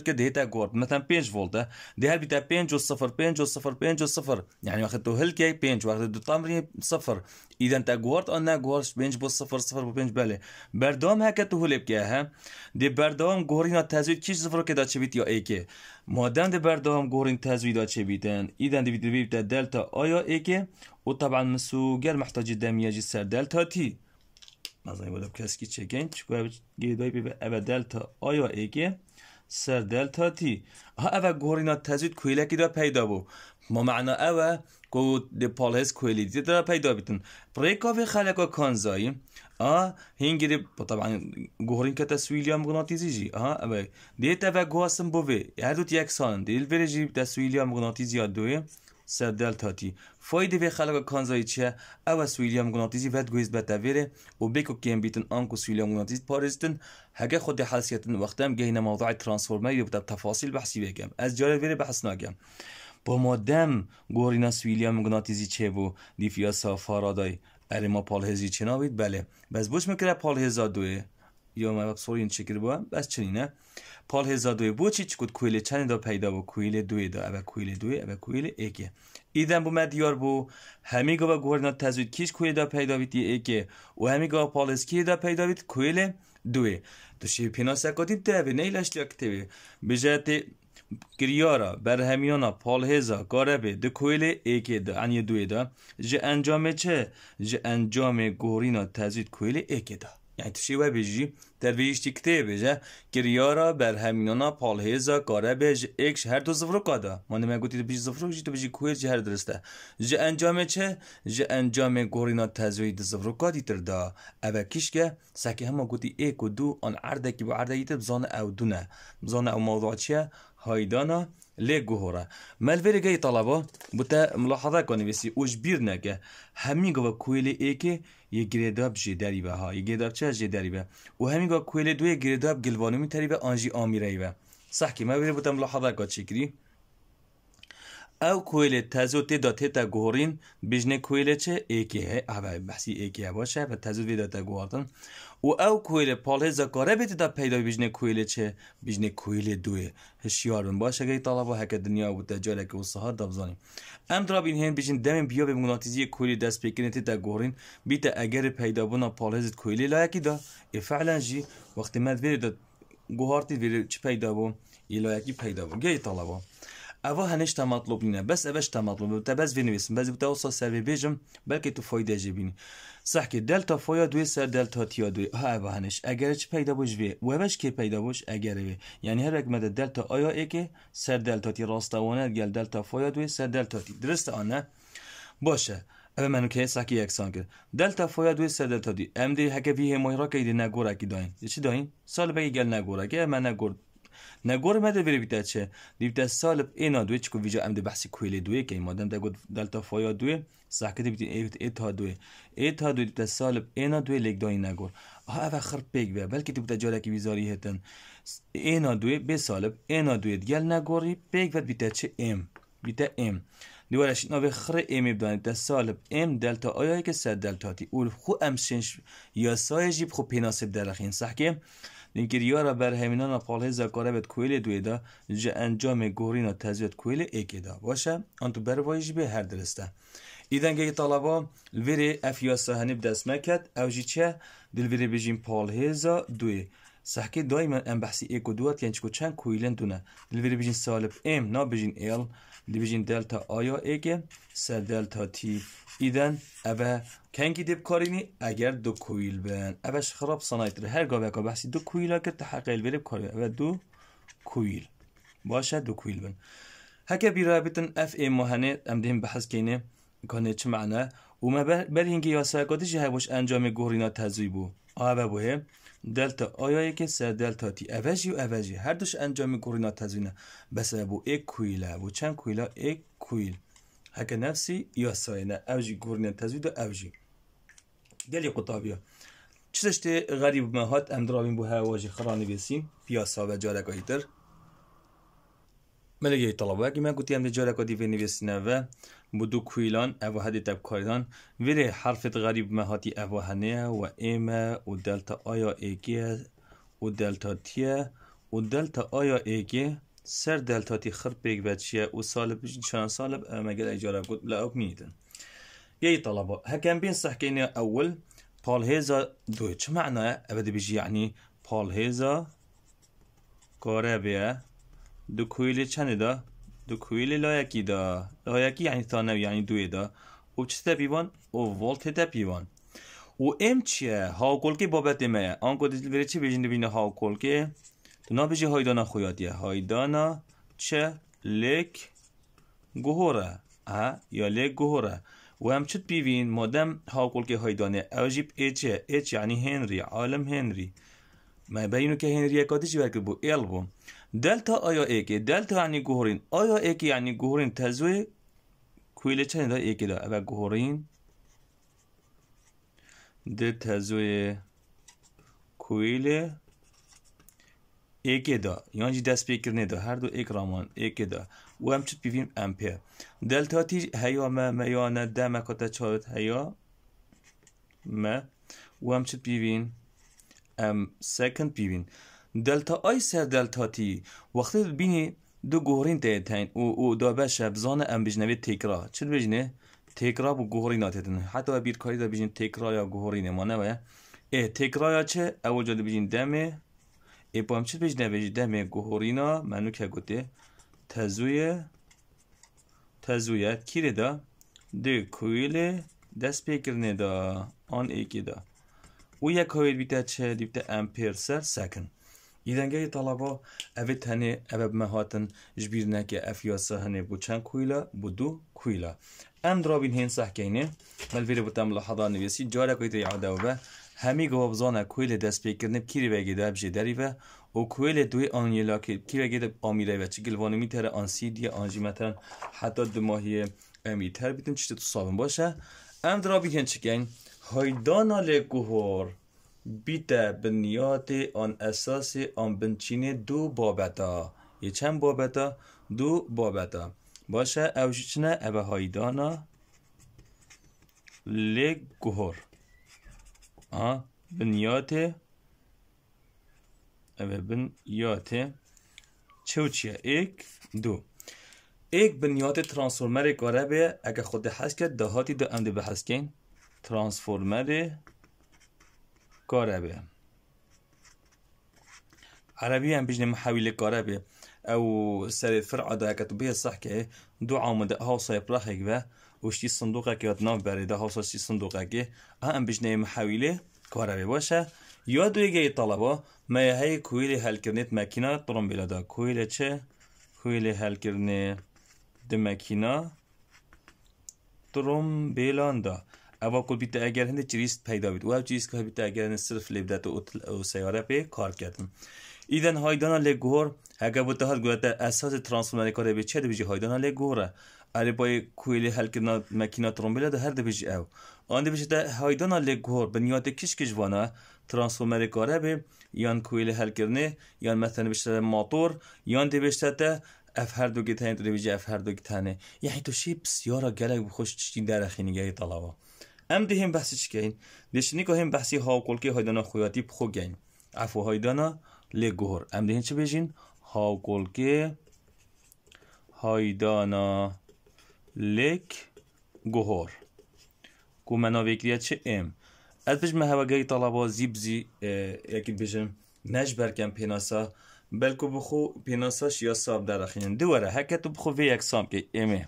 کرد دهی تا گوارتن مثلا پینج فولت دی هل پینج 5 صفر 5 صفر 5 صفر يعني اخذته هلكي 5 واخذته رین صفر ایدن تا آن نه 5 با صفر صفر بله بردام بالي تو هلیب که ها دی بردوم گوارینا تزويد كيش صفر كدا تشبيت يا ايكي مادام دي بردوم كوهرين تزويدا تشبيتن ایدن دي بتا دلتا او طبعا وطبعا گر محتاج الدمیاج سر دلتا مثلا بودم کسی چگین چکو گیدای بی او دلتا آیا ایگه سر دلتا تی ها اوه گورینا تزید کویلکی دا پیدا بو ما معنا اوه کو د پالهس دی دا پیدا بیتن پریکاوی خلقا کانزایی آ با طبعا گورین که تسویلی هم مغناطیزی جی آ اوه دیت اوه گواسم بووی هر دوت یک سان دیل جی تسویلی هم مغناطیزی زیاد دوی دل تاتی خلق کانزایی چه، او از سویلیام گوناتیزی وقت گویست بەتەوێرێ و بێکو کێم بیتن آنکو سویلیام گوناتیز پارێزتن هەگە خودی حەسیەتن وەختەم گەینە ماوضعی ترانسفۆرمەی بتە تەفاسیل بەحسی بحث ئەس با وێرە بەحس ناگەم گناتیزی چه گۆرینا سویلیام گوناتیزی چێبوو اره ما پالهزی چه ناوید بله بوش بوش میکره پالهزا دوێ یا این چکر بس بس پال هزار دوی چی کد کویل چند دا پیدا و کویل دوی دا و کویل دوی و کویل ایگه ایدن بو مدیار بو همی و گوهرنا تزوید کیش کویل دا پیدا وید ایگه و گوه پال از کی دا پیدا بید کویل دوی تو شی پینا سکاتی بی نیلش لیاک بی بجهت گریارا هزا گاره بی دو کویل ایگه دا انی دوی دا جه انجام چه جه انجام گورینا تزوید کویل ایگه دا ایتوشی یعنی و بیجی ترویشتی کتی بیجه گریارا بر همینانا پالهیزا کاره بیج ایکش هر تو زفرو کادا مانه من گوتی تو بیجی زفرو جی تو بیجی کویر جی هر درسته جی انجام چه جی انجام گورینا تزوی دو زفرو کادی تر دا اوه کش که سکی همه گوتی ایک و دو آن عرده که با عرده ایتر بزانه او دونه بزانه او موضوع چه هایدانا گی طلبا بته ملاحظه کنی وسی بتا بیر نگه بسی اجبیرنا کویل ای که کویلی ایکی جی جی به ها گرداب چه جي به و همين قوا كويلي دوي يجريداب جلوانومي تاريبا انجي به صح كي مال بيري بتا ملاحظة كا چكري او کویل تازو تی داده تا گوهرین بجنه کویل چه ایکی هی او بحثی ایکی باشه و تازو وی تا گوهردن و او کویل پاله زکاره بیتی دا پیدا بیجنه کویل چه بیجنه کویل دویه هشیار بن باشه گی طالب و هک دنیا و دجال که و سهر دبزانیم ام دراب این هین بیجن دمین بیا به مناتیزی کویل دست پیکنه تی گورین بیتا اگر پیدا بنا پاله زد کویل لایکی دا ای فعلا جی وقتی مد ویری دا گوهارتی ویری چی پیدا بو ایلایکی پیدا بو گی طلبا اوا هنش مطلوب نینه بس اوش تا مطلوب تا بس بنویسم بس بتا سر بیجم بلکه تو فایده جبینی صح که دلتا فویا دوی سر دلتا تیا دوی ها بهنش اگر چه پیدا بوش وی و بش که پیدا بوش اگر وی یعنی هر یک مده دلتا آیا ای که سر دلتا تی راستوانه گل دلتا فویا دوی سر دلتا تی درست نه باشه اوه منو که صح که کرد دلتا فایا دوی سر دلتا دی ام دی هک وی مهرا که دی نگورا کی داین چی داین سال بگی گل نگورا که من نگورد نگور مده ویری بیتا چه دیبتا سال اینا دوی چکو ویجا ام دی بحثی کویلی دوی که این مادم دا گود دلتا فایا دوی سحکتی بیتین ایت ها دوی ایت ها دوی دیبتا سال اینا دوی لیک دایی نگور ها او خر پیک بیا بلکه دیبتا جالا که ویزاری هتن اینا دوی بی سال اینا دوی دیل نگوری پیک ود بیتا چه ام بیتا ام دیوارش نو خر ام بدانی تا سالب ام دلتا آیا که صد دلتا تی اول خو امشنش یا سایجی خو پیناسب درخین صح که لینکر را بر همینان فاله زکاره بد کویل دویدا جا انجام گورینا و تزوید کویل ایک ادا باشه انتو بایش به هر درسته ایدن گه طالبا لوری افیا سهنیب دست مکت او جی چه دل بجیم پاله زا دوی سحکه دایما ام بحثی ایک و دوات یعنی چکو چند کویلن دونه دل بجیم سالب ام نا بجیم ایل دل بجیم دلتا آیا ایگه سر دلتا تی ایدن اوه کنگی کی کاری اگر دو کویل بن ابش خراب صنایتر هر قابا که بحثی دو کویلا که تحقیل بره کاری و دو کویل باشه دو کویل بن بی رابطن اف ای مهنه امدهم بحث کینه کانه چه و ما بر هنگی یا سرکاتی جه باش انجام گورینا تزوی بو و بوه دلتا آیا که سر دلتا تی و اوجی هر دوش انجام گورینا تزوی نه بس بو ایک کویله بو چند کویل؟ ایک کویل هک نفسی یا ساینه اوجی گورینا تزوی و اوجی دلی قطابیا چه داشته غریب ما هات ام بو هواجی خرانی بیسیم پیاسا و جارکایی تر ملگه طلبه که من گوتی ام جارکا دیوه نویسی و بودو کویلان او هدی کاریدان ویره حرفت غریب ما هاتی او هنه و ایمه و دلتا آیا ایگیه و دلتا تیه و دلتا آیا ایگیه سر دلتاتی خر پیگ بچیه و سالب چند سالب مگر اجاره بلا لعب میدن يي طلبة كان بينصح كاين أول بول هيزا دويتش معنى أبدا بيجي يعني بول هيزا كورابيا دا دو كويلي لايكي دا لايكي يعني یعنی ثانوی یعنی یعنی دوی دا و چستا بیوان و فولت هتا بیوان و ام چیه هاو کلکی بابت ما آن کو دیل بری چی بیجن بینه هاو کلکی دنا بیجی هایدانا خویاتیه هایدانا چه لک گوهره؟ ها یا لک گوهره؟ و مادم ها مادام که های دانه اوجیب ایچه ایچ یعنی هنری عالم هنری ما که هنری اکاتی چی بود؟ بو بو دلتا آیا ایکی دلتا یعنی گوهرین آیا ایکی یعنی گوهرین تزوی کویل چند دا ایکی دا ابا گوهرین ده تزوی کویل ایکی دا یعنی دست پیکر نیده هر دو ایک رامان ایکی دا و هم چود پیویم امپیر دلتا تی هیا ما میانه دمه کتا چارت هیا ما و هم چود پیویم ام سیکند پیویم دلتا آی سر دلتا تی وقتی بینی دو گورین ته تین او او دا بشه بزان ام بجنوی تکرا چود بجنه تکرا بو گورین آتیدن حتی بیر کاری دا بجن تکرا یا گورینه ما نباید اه تکرا یا چه اول جاده بجن دمه ای پام چت بجنه بجن دمه گورینا منو که گوته tezviye tezviye kiri da de despekir ne da an eki da. U ya kuyli bite çe dipte amper ser sakin. İdenge talaba evet hani evet mehatın jbirne ki efyasa hani bu çen kuyla bu du kuyla. Em drabin hen sahkeyni mel veri butam lahada nevesi cara kuyte yada ve hemi gavabzana kuyla destpekirine kiri ve gidab jideri ve اوکویل دوی کی را وگید آمیره و چگل وانمی میتره آنسی دیه آنجی مترن حتی ماهی امیتر بیدن چیده تو صابن باشه ام درا بیگن چگن هایدانا لگوهور بیده نیات آن اساس آن بنچین دو بابتا یه چند بابتا دو بابتا باشه اوشی چنه او هایدانا لگوهور به اوه بن یاته چیه؟ ایک دو ایک بنیاد ترانسفورمر کاره به اگه خود حس کرد دهاتی دو امده به حس کن ترانسفورمر کاره به عربی هم بجنه محاویل کاره به او سر فرع ده اگه تو بیه صح که دو عامده ها صاحب رخ و وشتی صندوقه که یاد نام بریده ها صاحب صندوقه که هم بجنه محاویل کاره باشه یا دویگه طلبا ما های کویل حل کرنیت مکینا طرم کویل چه کویل حل کرنی ده مکینا طرم اوا کل بیت اگر هند چریست پیدا بید و هم چیز که بیت اگر هنده صرف لبدت و سیاره پی کار کردن ایدن هایدانا لگور اگر بود دهات گوید اساس ترانسفورمر کار به چه دبیجی هایدانا لگوره اری بای کویلی حل کرنا مکینا ترمبیلا ده هر بیجی او آن دبیجی ده هایدانا لگور به کش کش کاره بی یان کویلی کرنه یان مثلا بیشتر موتور یان دەبێشتەتە ئەف هەردووکی دو دەبیجی ئەف هەردووکی تانێ یحی یعنی توشی طلاوا. گەلێک بخۆش تشتی که این دیش دهیم هم بحثی ها کۆهیم بەسی های هۆدانە خویاتی هایدانا هایدانا لگور ام گۆر هایدانا دهێن چ بێژین هاوکۆلکێ هایدانە لێک گۆهۆر کو مەناوێکریە چه ام از بچه مه وگای طلبا زیب زی یکی بچه مش بر پیناسا بلکه بخو پیناساش یا ساب در آخرین دوره بخو وی یک سام که ام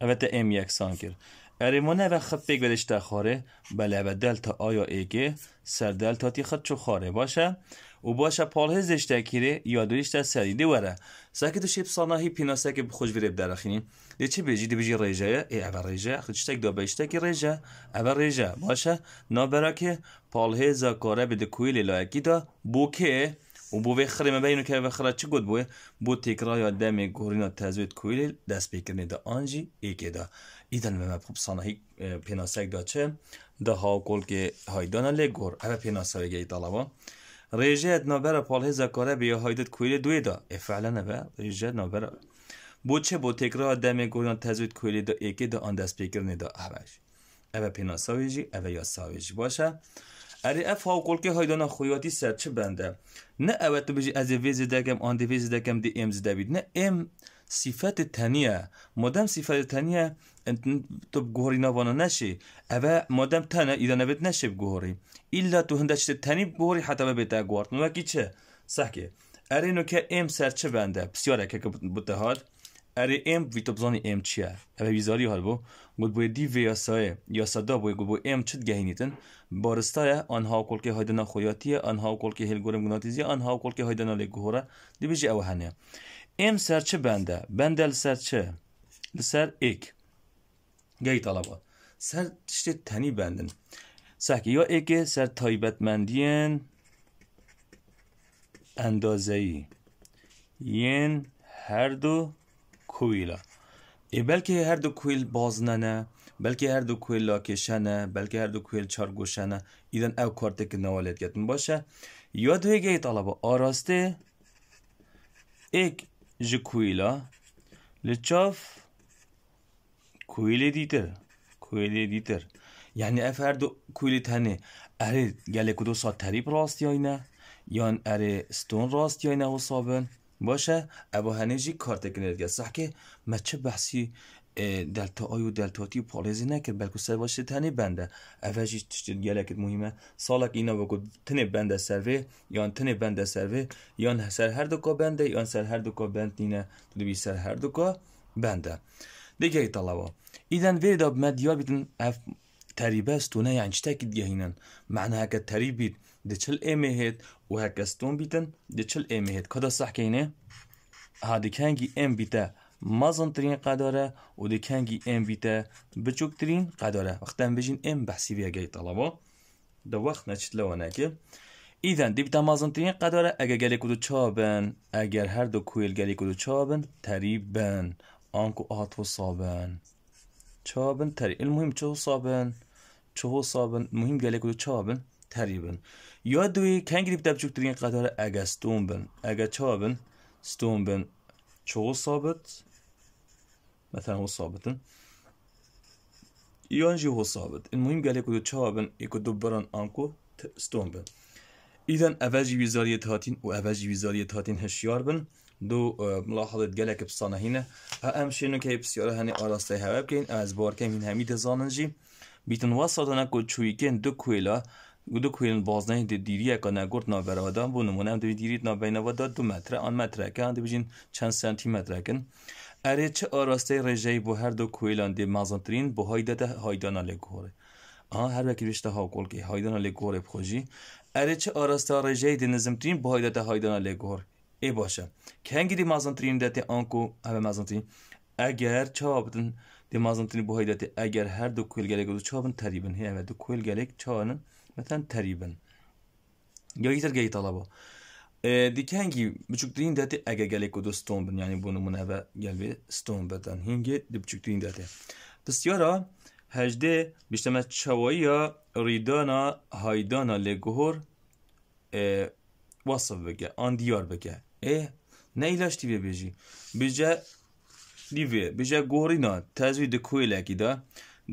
ابت ام یک سام کرد اری و خب پیک تا خوره بلع و دلتا آیا ایگه سر دلتا تی خد چو خوره باشه و باشه پاله زشت کرده یادوریش تا سری دوره سه کدش یه پسانهای پیناسا که بخوش بیرب دچی بیجی دی بیجی ریجه ای ای اول ریجه دو بیشتک ریجه اول ریجه باشه نابرا که پال هیزا کاره بده کویل لایکی دا بو که و بو بخریم به اینو که بخرا چی گود بوه بو تکرا یا دم گورینا تزوید کویل دست بکرنی دا آنجی ای که دا ایدن به مبخوب سانه هی پیناسک دا چه دا ها کل که های دانا گور او پیناسه ویگه ایتالاوا ریجه ات پاله پال کاره بیا های کویل دوی دا افعلا نبه ریجه ات بوچه بو تکرار دمی گوران تزوید کلی دا ایکی دا آن دست پیکر نیدا اوش او پینا ساویجی او یا ساویجی باشه اری اف ها قول که خویاتی سر چه بنده نه او تو بجی از زده دکم آن دی ویزی دکم دی ام زده بید نه ام صفت تنیه مادم صفت تنیه تو گوهری نوانا نشی او مادم تنه ایدانه بید نشی بگوهری ایلا تو هنده چه تنی به بیتر گوارد نوکی چه سحکه اری نوکه که ام سر چه بنده بسیاره که اره ام ویتو ام چیه؟ اوه ویزاری حال بو بوی دی وی سایه یا صدا بوی گود بوی ام چت گهی نیتن بارستایه آنها و کل که هایدنا خویاتیه آنها و کل که هلگورم گناتیزیه آنها و کل که هایدنا دی بیجی اوه هنه ام سر چه بنده؟ بنده لسر چه؟ لسر ایک گهی طلبا سر چه تنی بندن؟ سحکی یا ایک سر تایبت مندین ین هر دو کویلا ای بلکه هر دو کویل ننه بلکه هر دو کویل لاکشنه بلکه هر دو کویل چارگوشنه ایدن او کارت که نوالت گتن باشه یاد ای طلبه آراسته ایک جی کویلا لچاف کویل دیتر کویل دیتر یعنی اف هر دو کویل تنه اره گله کدو سات تریب راست یا نه یان اره ستون راست یا نه و باشه ابو هنیجی کارت کنید صح که مچه بحثی دلتا آی و تی پالیزی نکرد بلکه سر باشه تنی بنده اوجی تشتید گلکت مهمه سالک اینا بگو تنی بنده سروه یا تنی بنده سروه یا سر هر دکا بنده یا سر هر دکا بند نینه تو بی سر هر دکا بنده دیگه ای طلبا ایدن ویدا مدیا بیدن اف تریبه استونه یعنی چه دیگه اینن معنی هکه تریبید ده چل ایمه هید وهكستون بيتن دي تشل ايمي هيت كدا صح كينه هادي كانجي ام بيتا مازن ترين قداره ودي كانجي ام بيتا بچوك ترين قداره وقتن بجين ام بحسي بيها جاي طلبه ده وقت نشت لو لوناكي إذا دي بتا مازن ترين قداره اگه گلی کدو چابن اگر هر دو كويل گلی کدو چابن تریبن انكو آتو صابن چابن تري المهم چو صابن چو صابن مهم گلی کدو چابن تریبن یادوی کنگری چوک چوکترین قطار اگه ستون بن اگه چا بن ستون بن çoğu sabit مثلا هو صابت ينجي هو این مهم گلی کدو چا بن تشابن يكو بران آنکو ستون بن ایدن اذا افاجي وزارية هاتين وافاجي ویزاریت هاتین هشیار بن دو اه، ملاحظة قالك بصانا هنا اهم شيء انه كيف سيارة هني اراسي هوا بكين از باركم هن همي تزاننجي بيتن وسط كو چویکن دو کویلا کویل کوین بازنه دی دیری نگرد گرد نابرادان بو نمونه هم دوی دیری نابینوا داد دو متره آن متره که هم بجین چند سانتی متره کن اره چه آراسته رجعی بو هر دو کویلان دی مازانترین بو هایده هایدانا لگوره آن هر وکی بشته ها کل که هایدانا لگوره بخوشی اره چه آراسته رجعی دی نزمترین بو هایده هایدانا لگور ای باشه کنگی دی مازانترین داده آنکو همه مازانترین اگر چابتن دی مازانترین بو هایده اگر هر دو کویل گلگ دو چابن تریبن هی دو کویل گلگ مثلا تقریبا یا یه ترگی طلبا دیگه هنگی بچوک دین داده اگه گلی کدو ستون بن یعنی بونو هوا گلوی ستون بدن هنگی دی بچوک دین داده پس هجده بیشتر چوایی ریدانا هایدانا لگهور واسف بگه آن دیار بگه ای نه ایلاش تیوی بیجی بیجه دیوی بیجه گوری نه تزوی دکوی لکی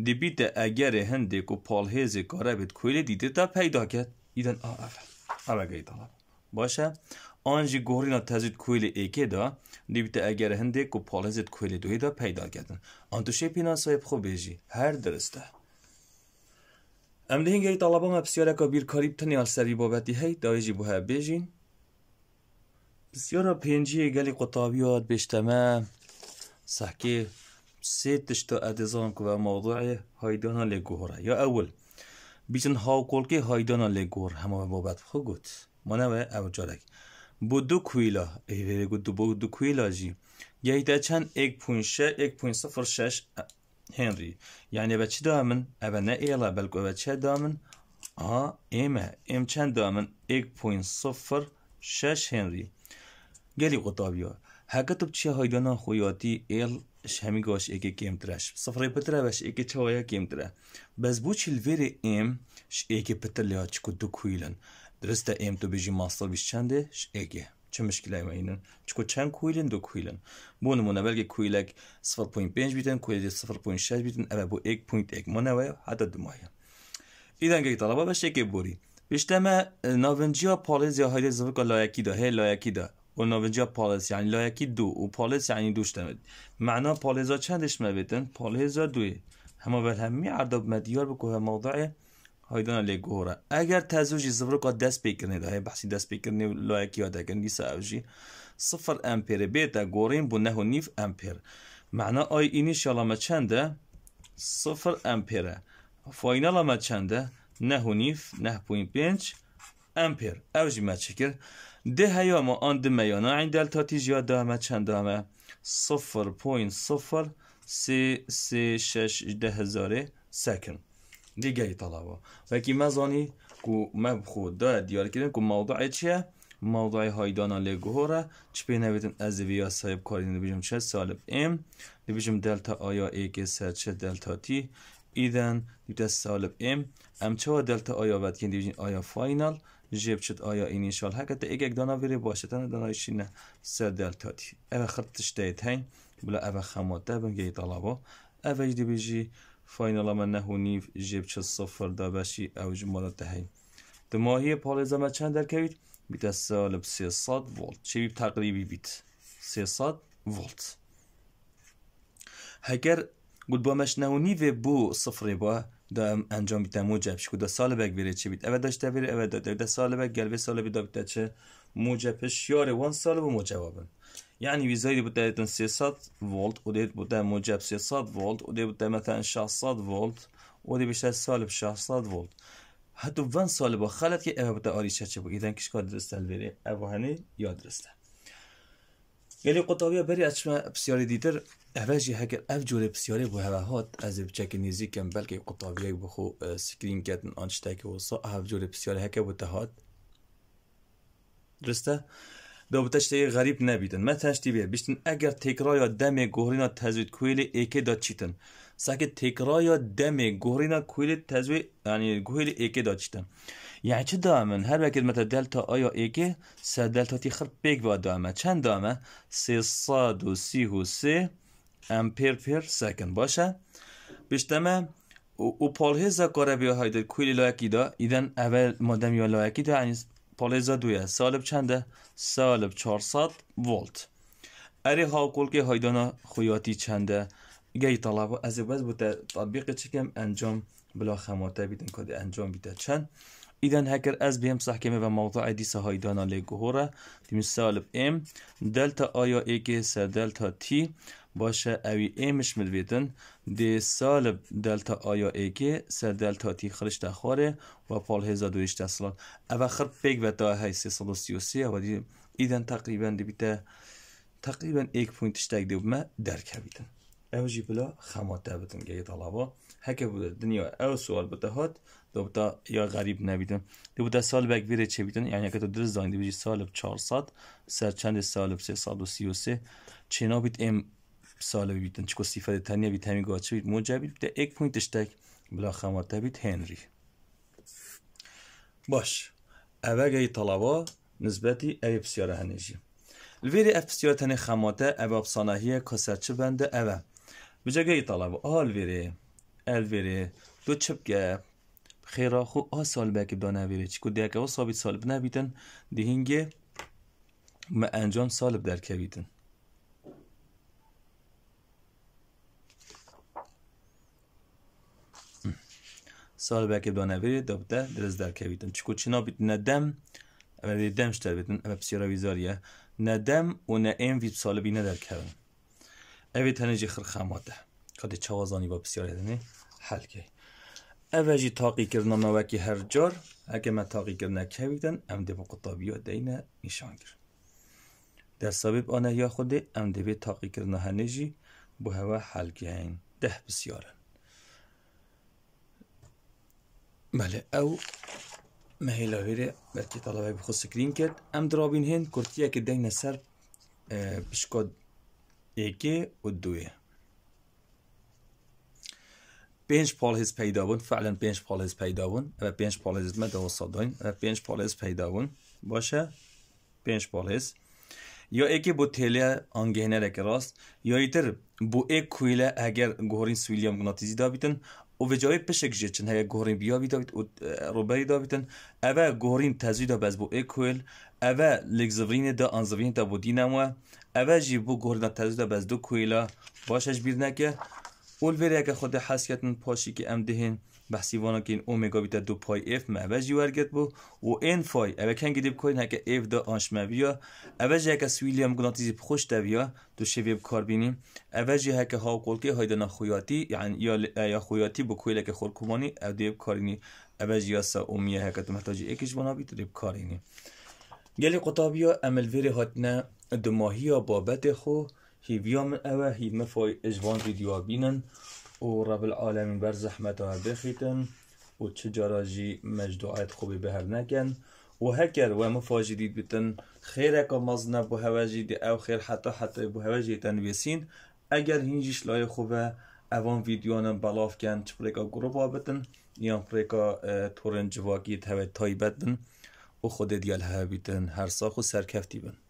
دیبیت اگر هندی کو پالهز کاره بید کویل دیده تا پیدا کرد ایدن آ اول اول طلب باشه آنجی گورینا تزید کویل ایکه دا دیبیت اگر هندی کو هیز کویل دوی دا پیدا کردن آن تو پینا صاحب خو بیجی هر درسته ام دهنگی طلبا بسیار بیر کاریب تنی آل سری بابتی هی دایجی بوه بیجین بسیار پینجی گلی قطابیات بشتمه سحکی سه تشتا ادزان که و موضوع هایدانا لگوهره یا اول بیشن هاو که هایدانا لگور همه بابت خو گوت منو او جارک بودو کویلا ای ویره بو بودو کویلا جی یه ده چند ایک پونشه ایک پون صفر شش هنری یعنی چی دامن او نه ایلا بلکه بچه دامن آه ایمه ایم چند دامن ایک پون صفر شش هنری گلی قطابی ها هکت و چه های دانا خویاتی ایل ش همی گاش اکی کم ترش صفره پتره وش اکی چه های کم بس بز بو چه الویر ایم ش اکی پتر لیا چکو دو کویلن درسته ایم تو بیجی ماسلا بیش چنده ش اکی چه مشکل ایم اینن چکو چند کویلن دو کویلن بو نمونه بلگی کویلک 0.5 بیتن کویلی 0.6 بیتن او بو ایک پویند ایک مونه و حد دو ماه ایدن که طلبه بش اکی بوری بیشتر نوونجیا نوینجیا پالیز یا هایی زبکا لایکی دا هی لایکی دا اونا پالس یعنی لایکی دو و پالس یعنی دوش دمید معنا پالزا چندش مبیتن پالزا دوی همه بل همی عرداب مدیار بکوه موضع هایدان علی گوره اگر تزوجی زفر که دست بیکرنه ده بحثی دست بیکرنه لایکی ها دکن دیسا اوجی صفر امپیر بیتا گورین بو نهو و نیف امپیر معنا آی اینی ما چنده صفر امپیره فاینال ما چنده نهو نیف نه پوین پینچ امپیر اوجی ما چکر ده ما آن ده میانا دلتا التاتیج یا دامه چند دامه صفر پوین صفر سی سی شش ده هزاره سکن دیگه طلبه وکی مزانی که من خود دا دیار کردیم که موضوع چیه موضوع های دانا لگوهورا چی پی نویدن از ویا صاحب کاری نبیجم چه سالب ام نبیجم دلتا آیا ای که سر چه دلتا تی ایدن دیتا سالب ام ام چه دلتا آیا ود که آیا فاینال جیب چد این این انشال شاء ایگ ایگ دانا ویری باشه أنا دانا سر سادال تاتي أبا خط تشتايت هین بلا خمات ده بنگی بله جاي طلبه أبا جدي بیجی فاینالا من نهو نیف جیب چد صفر ده هین ده ماهی دماهی زمه چند در کوید بیت سالب سالب ساد ولت چه بیب تقریبی بیت ساد ولت هکر گود با نهو نیف بو صفر با da انجام بیت موجب شکو دا سال بگ ویره چه بیت اوه داشته ویره اوه داده دا سال بگ گلوه سال بیت بیت چه موجبش یاره وان سال بو موجبابن يعني ويزايد بده يكون 300 فولت ودي بده موجب 300 فولت ودي بده مثلا 600 فولت ودي بشه سالب 600 فولت حتی 20 سال با خلط که اوه بده آریشه چه بو ایدن کش کار درستل ویره اوه هنی یاد درسته گلی قطابیه بری اچمه بسیاری دیتر اوه هکر اف جوری بسیاری بو هواهات از بچک نیزی کم بلکه یک بخو سکرین کتن آنشتاک که سا اف جوری بسیاری هکر بو تهات درسته؟ دو بتشتی غریب نبیدن ما تشتی بیه بیشتن اگر تکرایا دم گهرینا تزوید کویل ایکه دا چیتن ساکه تکرایا دم گهرینا کویل تزوید یعنی کویل ایکه دا چیتن یعنی چه دامن هر وقت مت دلتا آیا ایکه سه دلتا تی خرب بیگ با دامه چند دامه سه صد و سی و سه پیر، باشه بیر باشه. باشا بیشتما بیا های در کلی لایکی دا ایدن اول مادم یا لایکی دا پال بالهزا دویه، سالب چنده سالب چهارصد ولت. اری ها کل که هایدانا خویاتی چنده گی طلب از باز بوده تطبیق چکم انجام بلا خماته بیدن کده انجام بیده چند ایدن هکر از بیم صحکمه و موضوع دیس هایدانا لگوهوره دیمی سالب ام دلتا آیا ایگه سر دلتا تی باشه اوی ایمش ملویدن دی سال دلتا آیا که سر دلتا تی خرش دخواره و پال هزا دویش سال او خرب پیگ و تا های سی سال و سی و سی و دی ایدن تقریبا دی بیتا تقریبا ایک پوینتش تک بمه در درک بیتن او جی بلا خماته بیتن گه طلابا هکه بوده دنیا او سوال بده هات بتا یا غریب دو بوده سال بگ ویره چه بیتن یعنی که تو درست زاین دیبیجی سال 400 سر چند سال 333 چینا بیت ایم سال بیتن چکو صیفت تنیا بیت همی گاچه بید موجه بید ده ایک پوینتش تک بلا خمات بید هنری باش او اگه ای طلابا نزبتی او بسیار هنجی الوری اف بسیار تنی خمات او بسانهی کسر چه بنده او بجا گه ای طلابا او الویر الویر دو چپ گه خیرا خو او سال بکی دانه ویر چکو دیگه او سابیت سال بنا بیتن ما انجام سالب درکه که سال به که دانه وی درست در که چون چکو چنا بید ندم اما دیدم شتر بیدن اما بسیارا ویزاریه ندم و این وید سال بینه در که بیدن اوی تنجی خرخماته قدی چوازانی با بسیار دنی حل که اوی جی تاقی کرنا موکی هر جار اگه ما تاقی کرنا که بیدن ام به قطابی و دینه نشان کرد در سابب آنه یا خود ام به تاقی کرنا هنجی به هوا حل این ده بسیاره بله او ما هی برکی طلبه بلکی سکرین کرد ام درابین ام کرتیه که دین نسر بشکاد یکی و دویه. پنج هز پیدا بون فعلا پنج هز پیدا بون و پنج هز ما دو صدوین و پنج هز پیدا بون باشه پنج هز یا ایکی بو تیلی آنگهنه رک راست یا ایتر بو ایک کویله اگر گوهرین سویلیم گناتیزی دا بیتن او پشک جچن هیا گورین بیا بیداویت و روبری داویتن اوه گورین تزویدا بز بو اکویل اوه لگزورین دا انزوین تا بودی نموه، اوه جی بو گورنا تزویدا بز دو کویلا باشش بیر اول که خود حسیتن پاشی که ام دهین وانا که این اومگا بیتا دو پای اف معوج ورگت بو و این فای اوه کنگی دیب کوین هکه اف دا آنش مبیا اوه هکه سویلیام گناتیزی خوش دویا دو شوی بکار بینیم اوه جی هکه ها قلقی دانا خویاتی یعنی یا خویاتی بو کویل که خورکومانی او دیب کارینی اوه جی یاسا اومیه هکه تو محتاجی ایکش بنا بیت دیب کارینی گلی قطابیا امل ویری ماهی ها بابت خو هیویام من اوه هی فای اجوان ویدیو بینن و رب العالمین بر زحمت ها بخیتن و چه جاراجی مجدوعات خوبی به هر نکن و هکر و مفاجی دید بتن خیره که مزنه بو هواجی او خیر حتی حتی به هواجی اگر هینجیش لای خوبه اوان ویدیوانا بلاف کن چه پریکا گروه بتن یا پریکا تورن جواکی تاوی تایی بدن و خود دیال بیتن هر و سرکفتی بن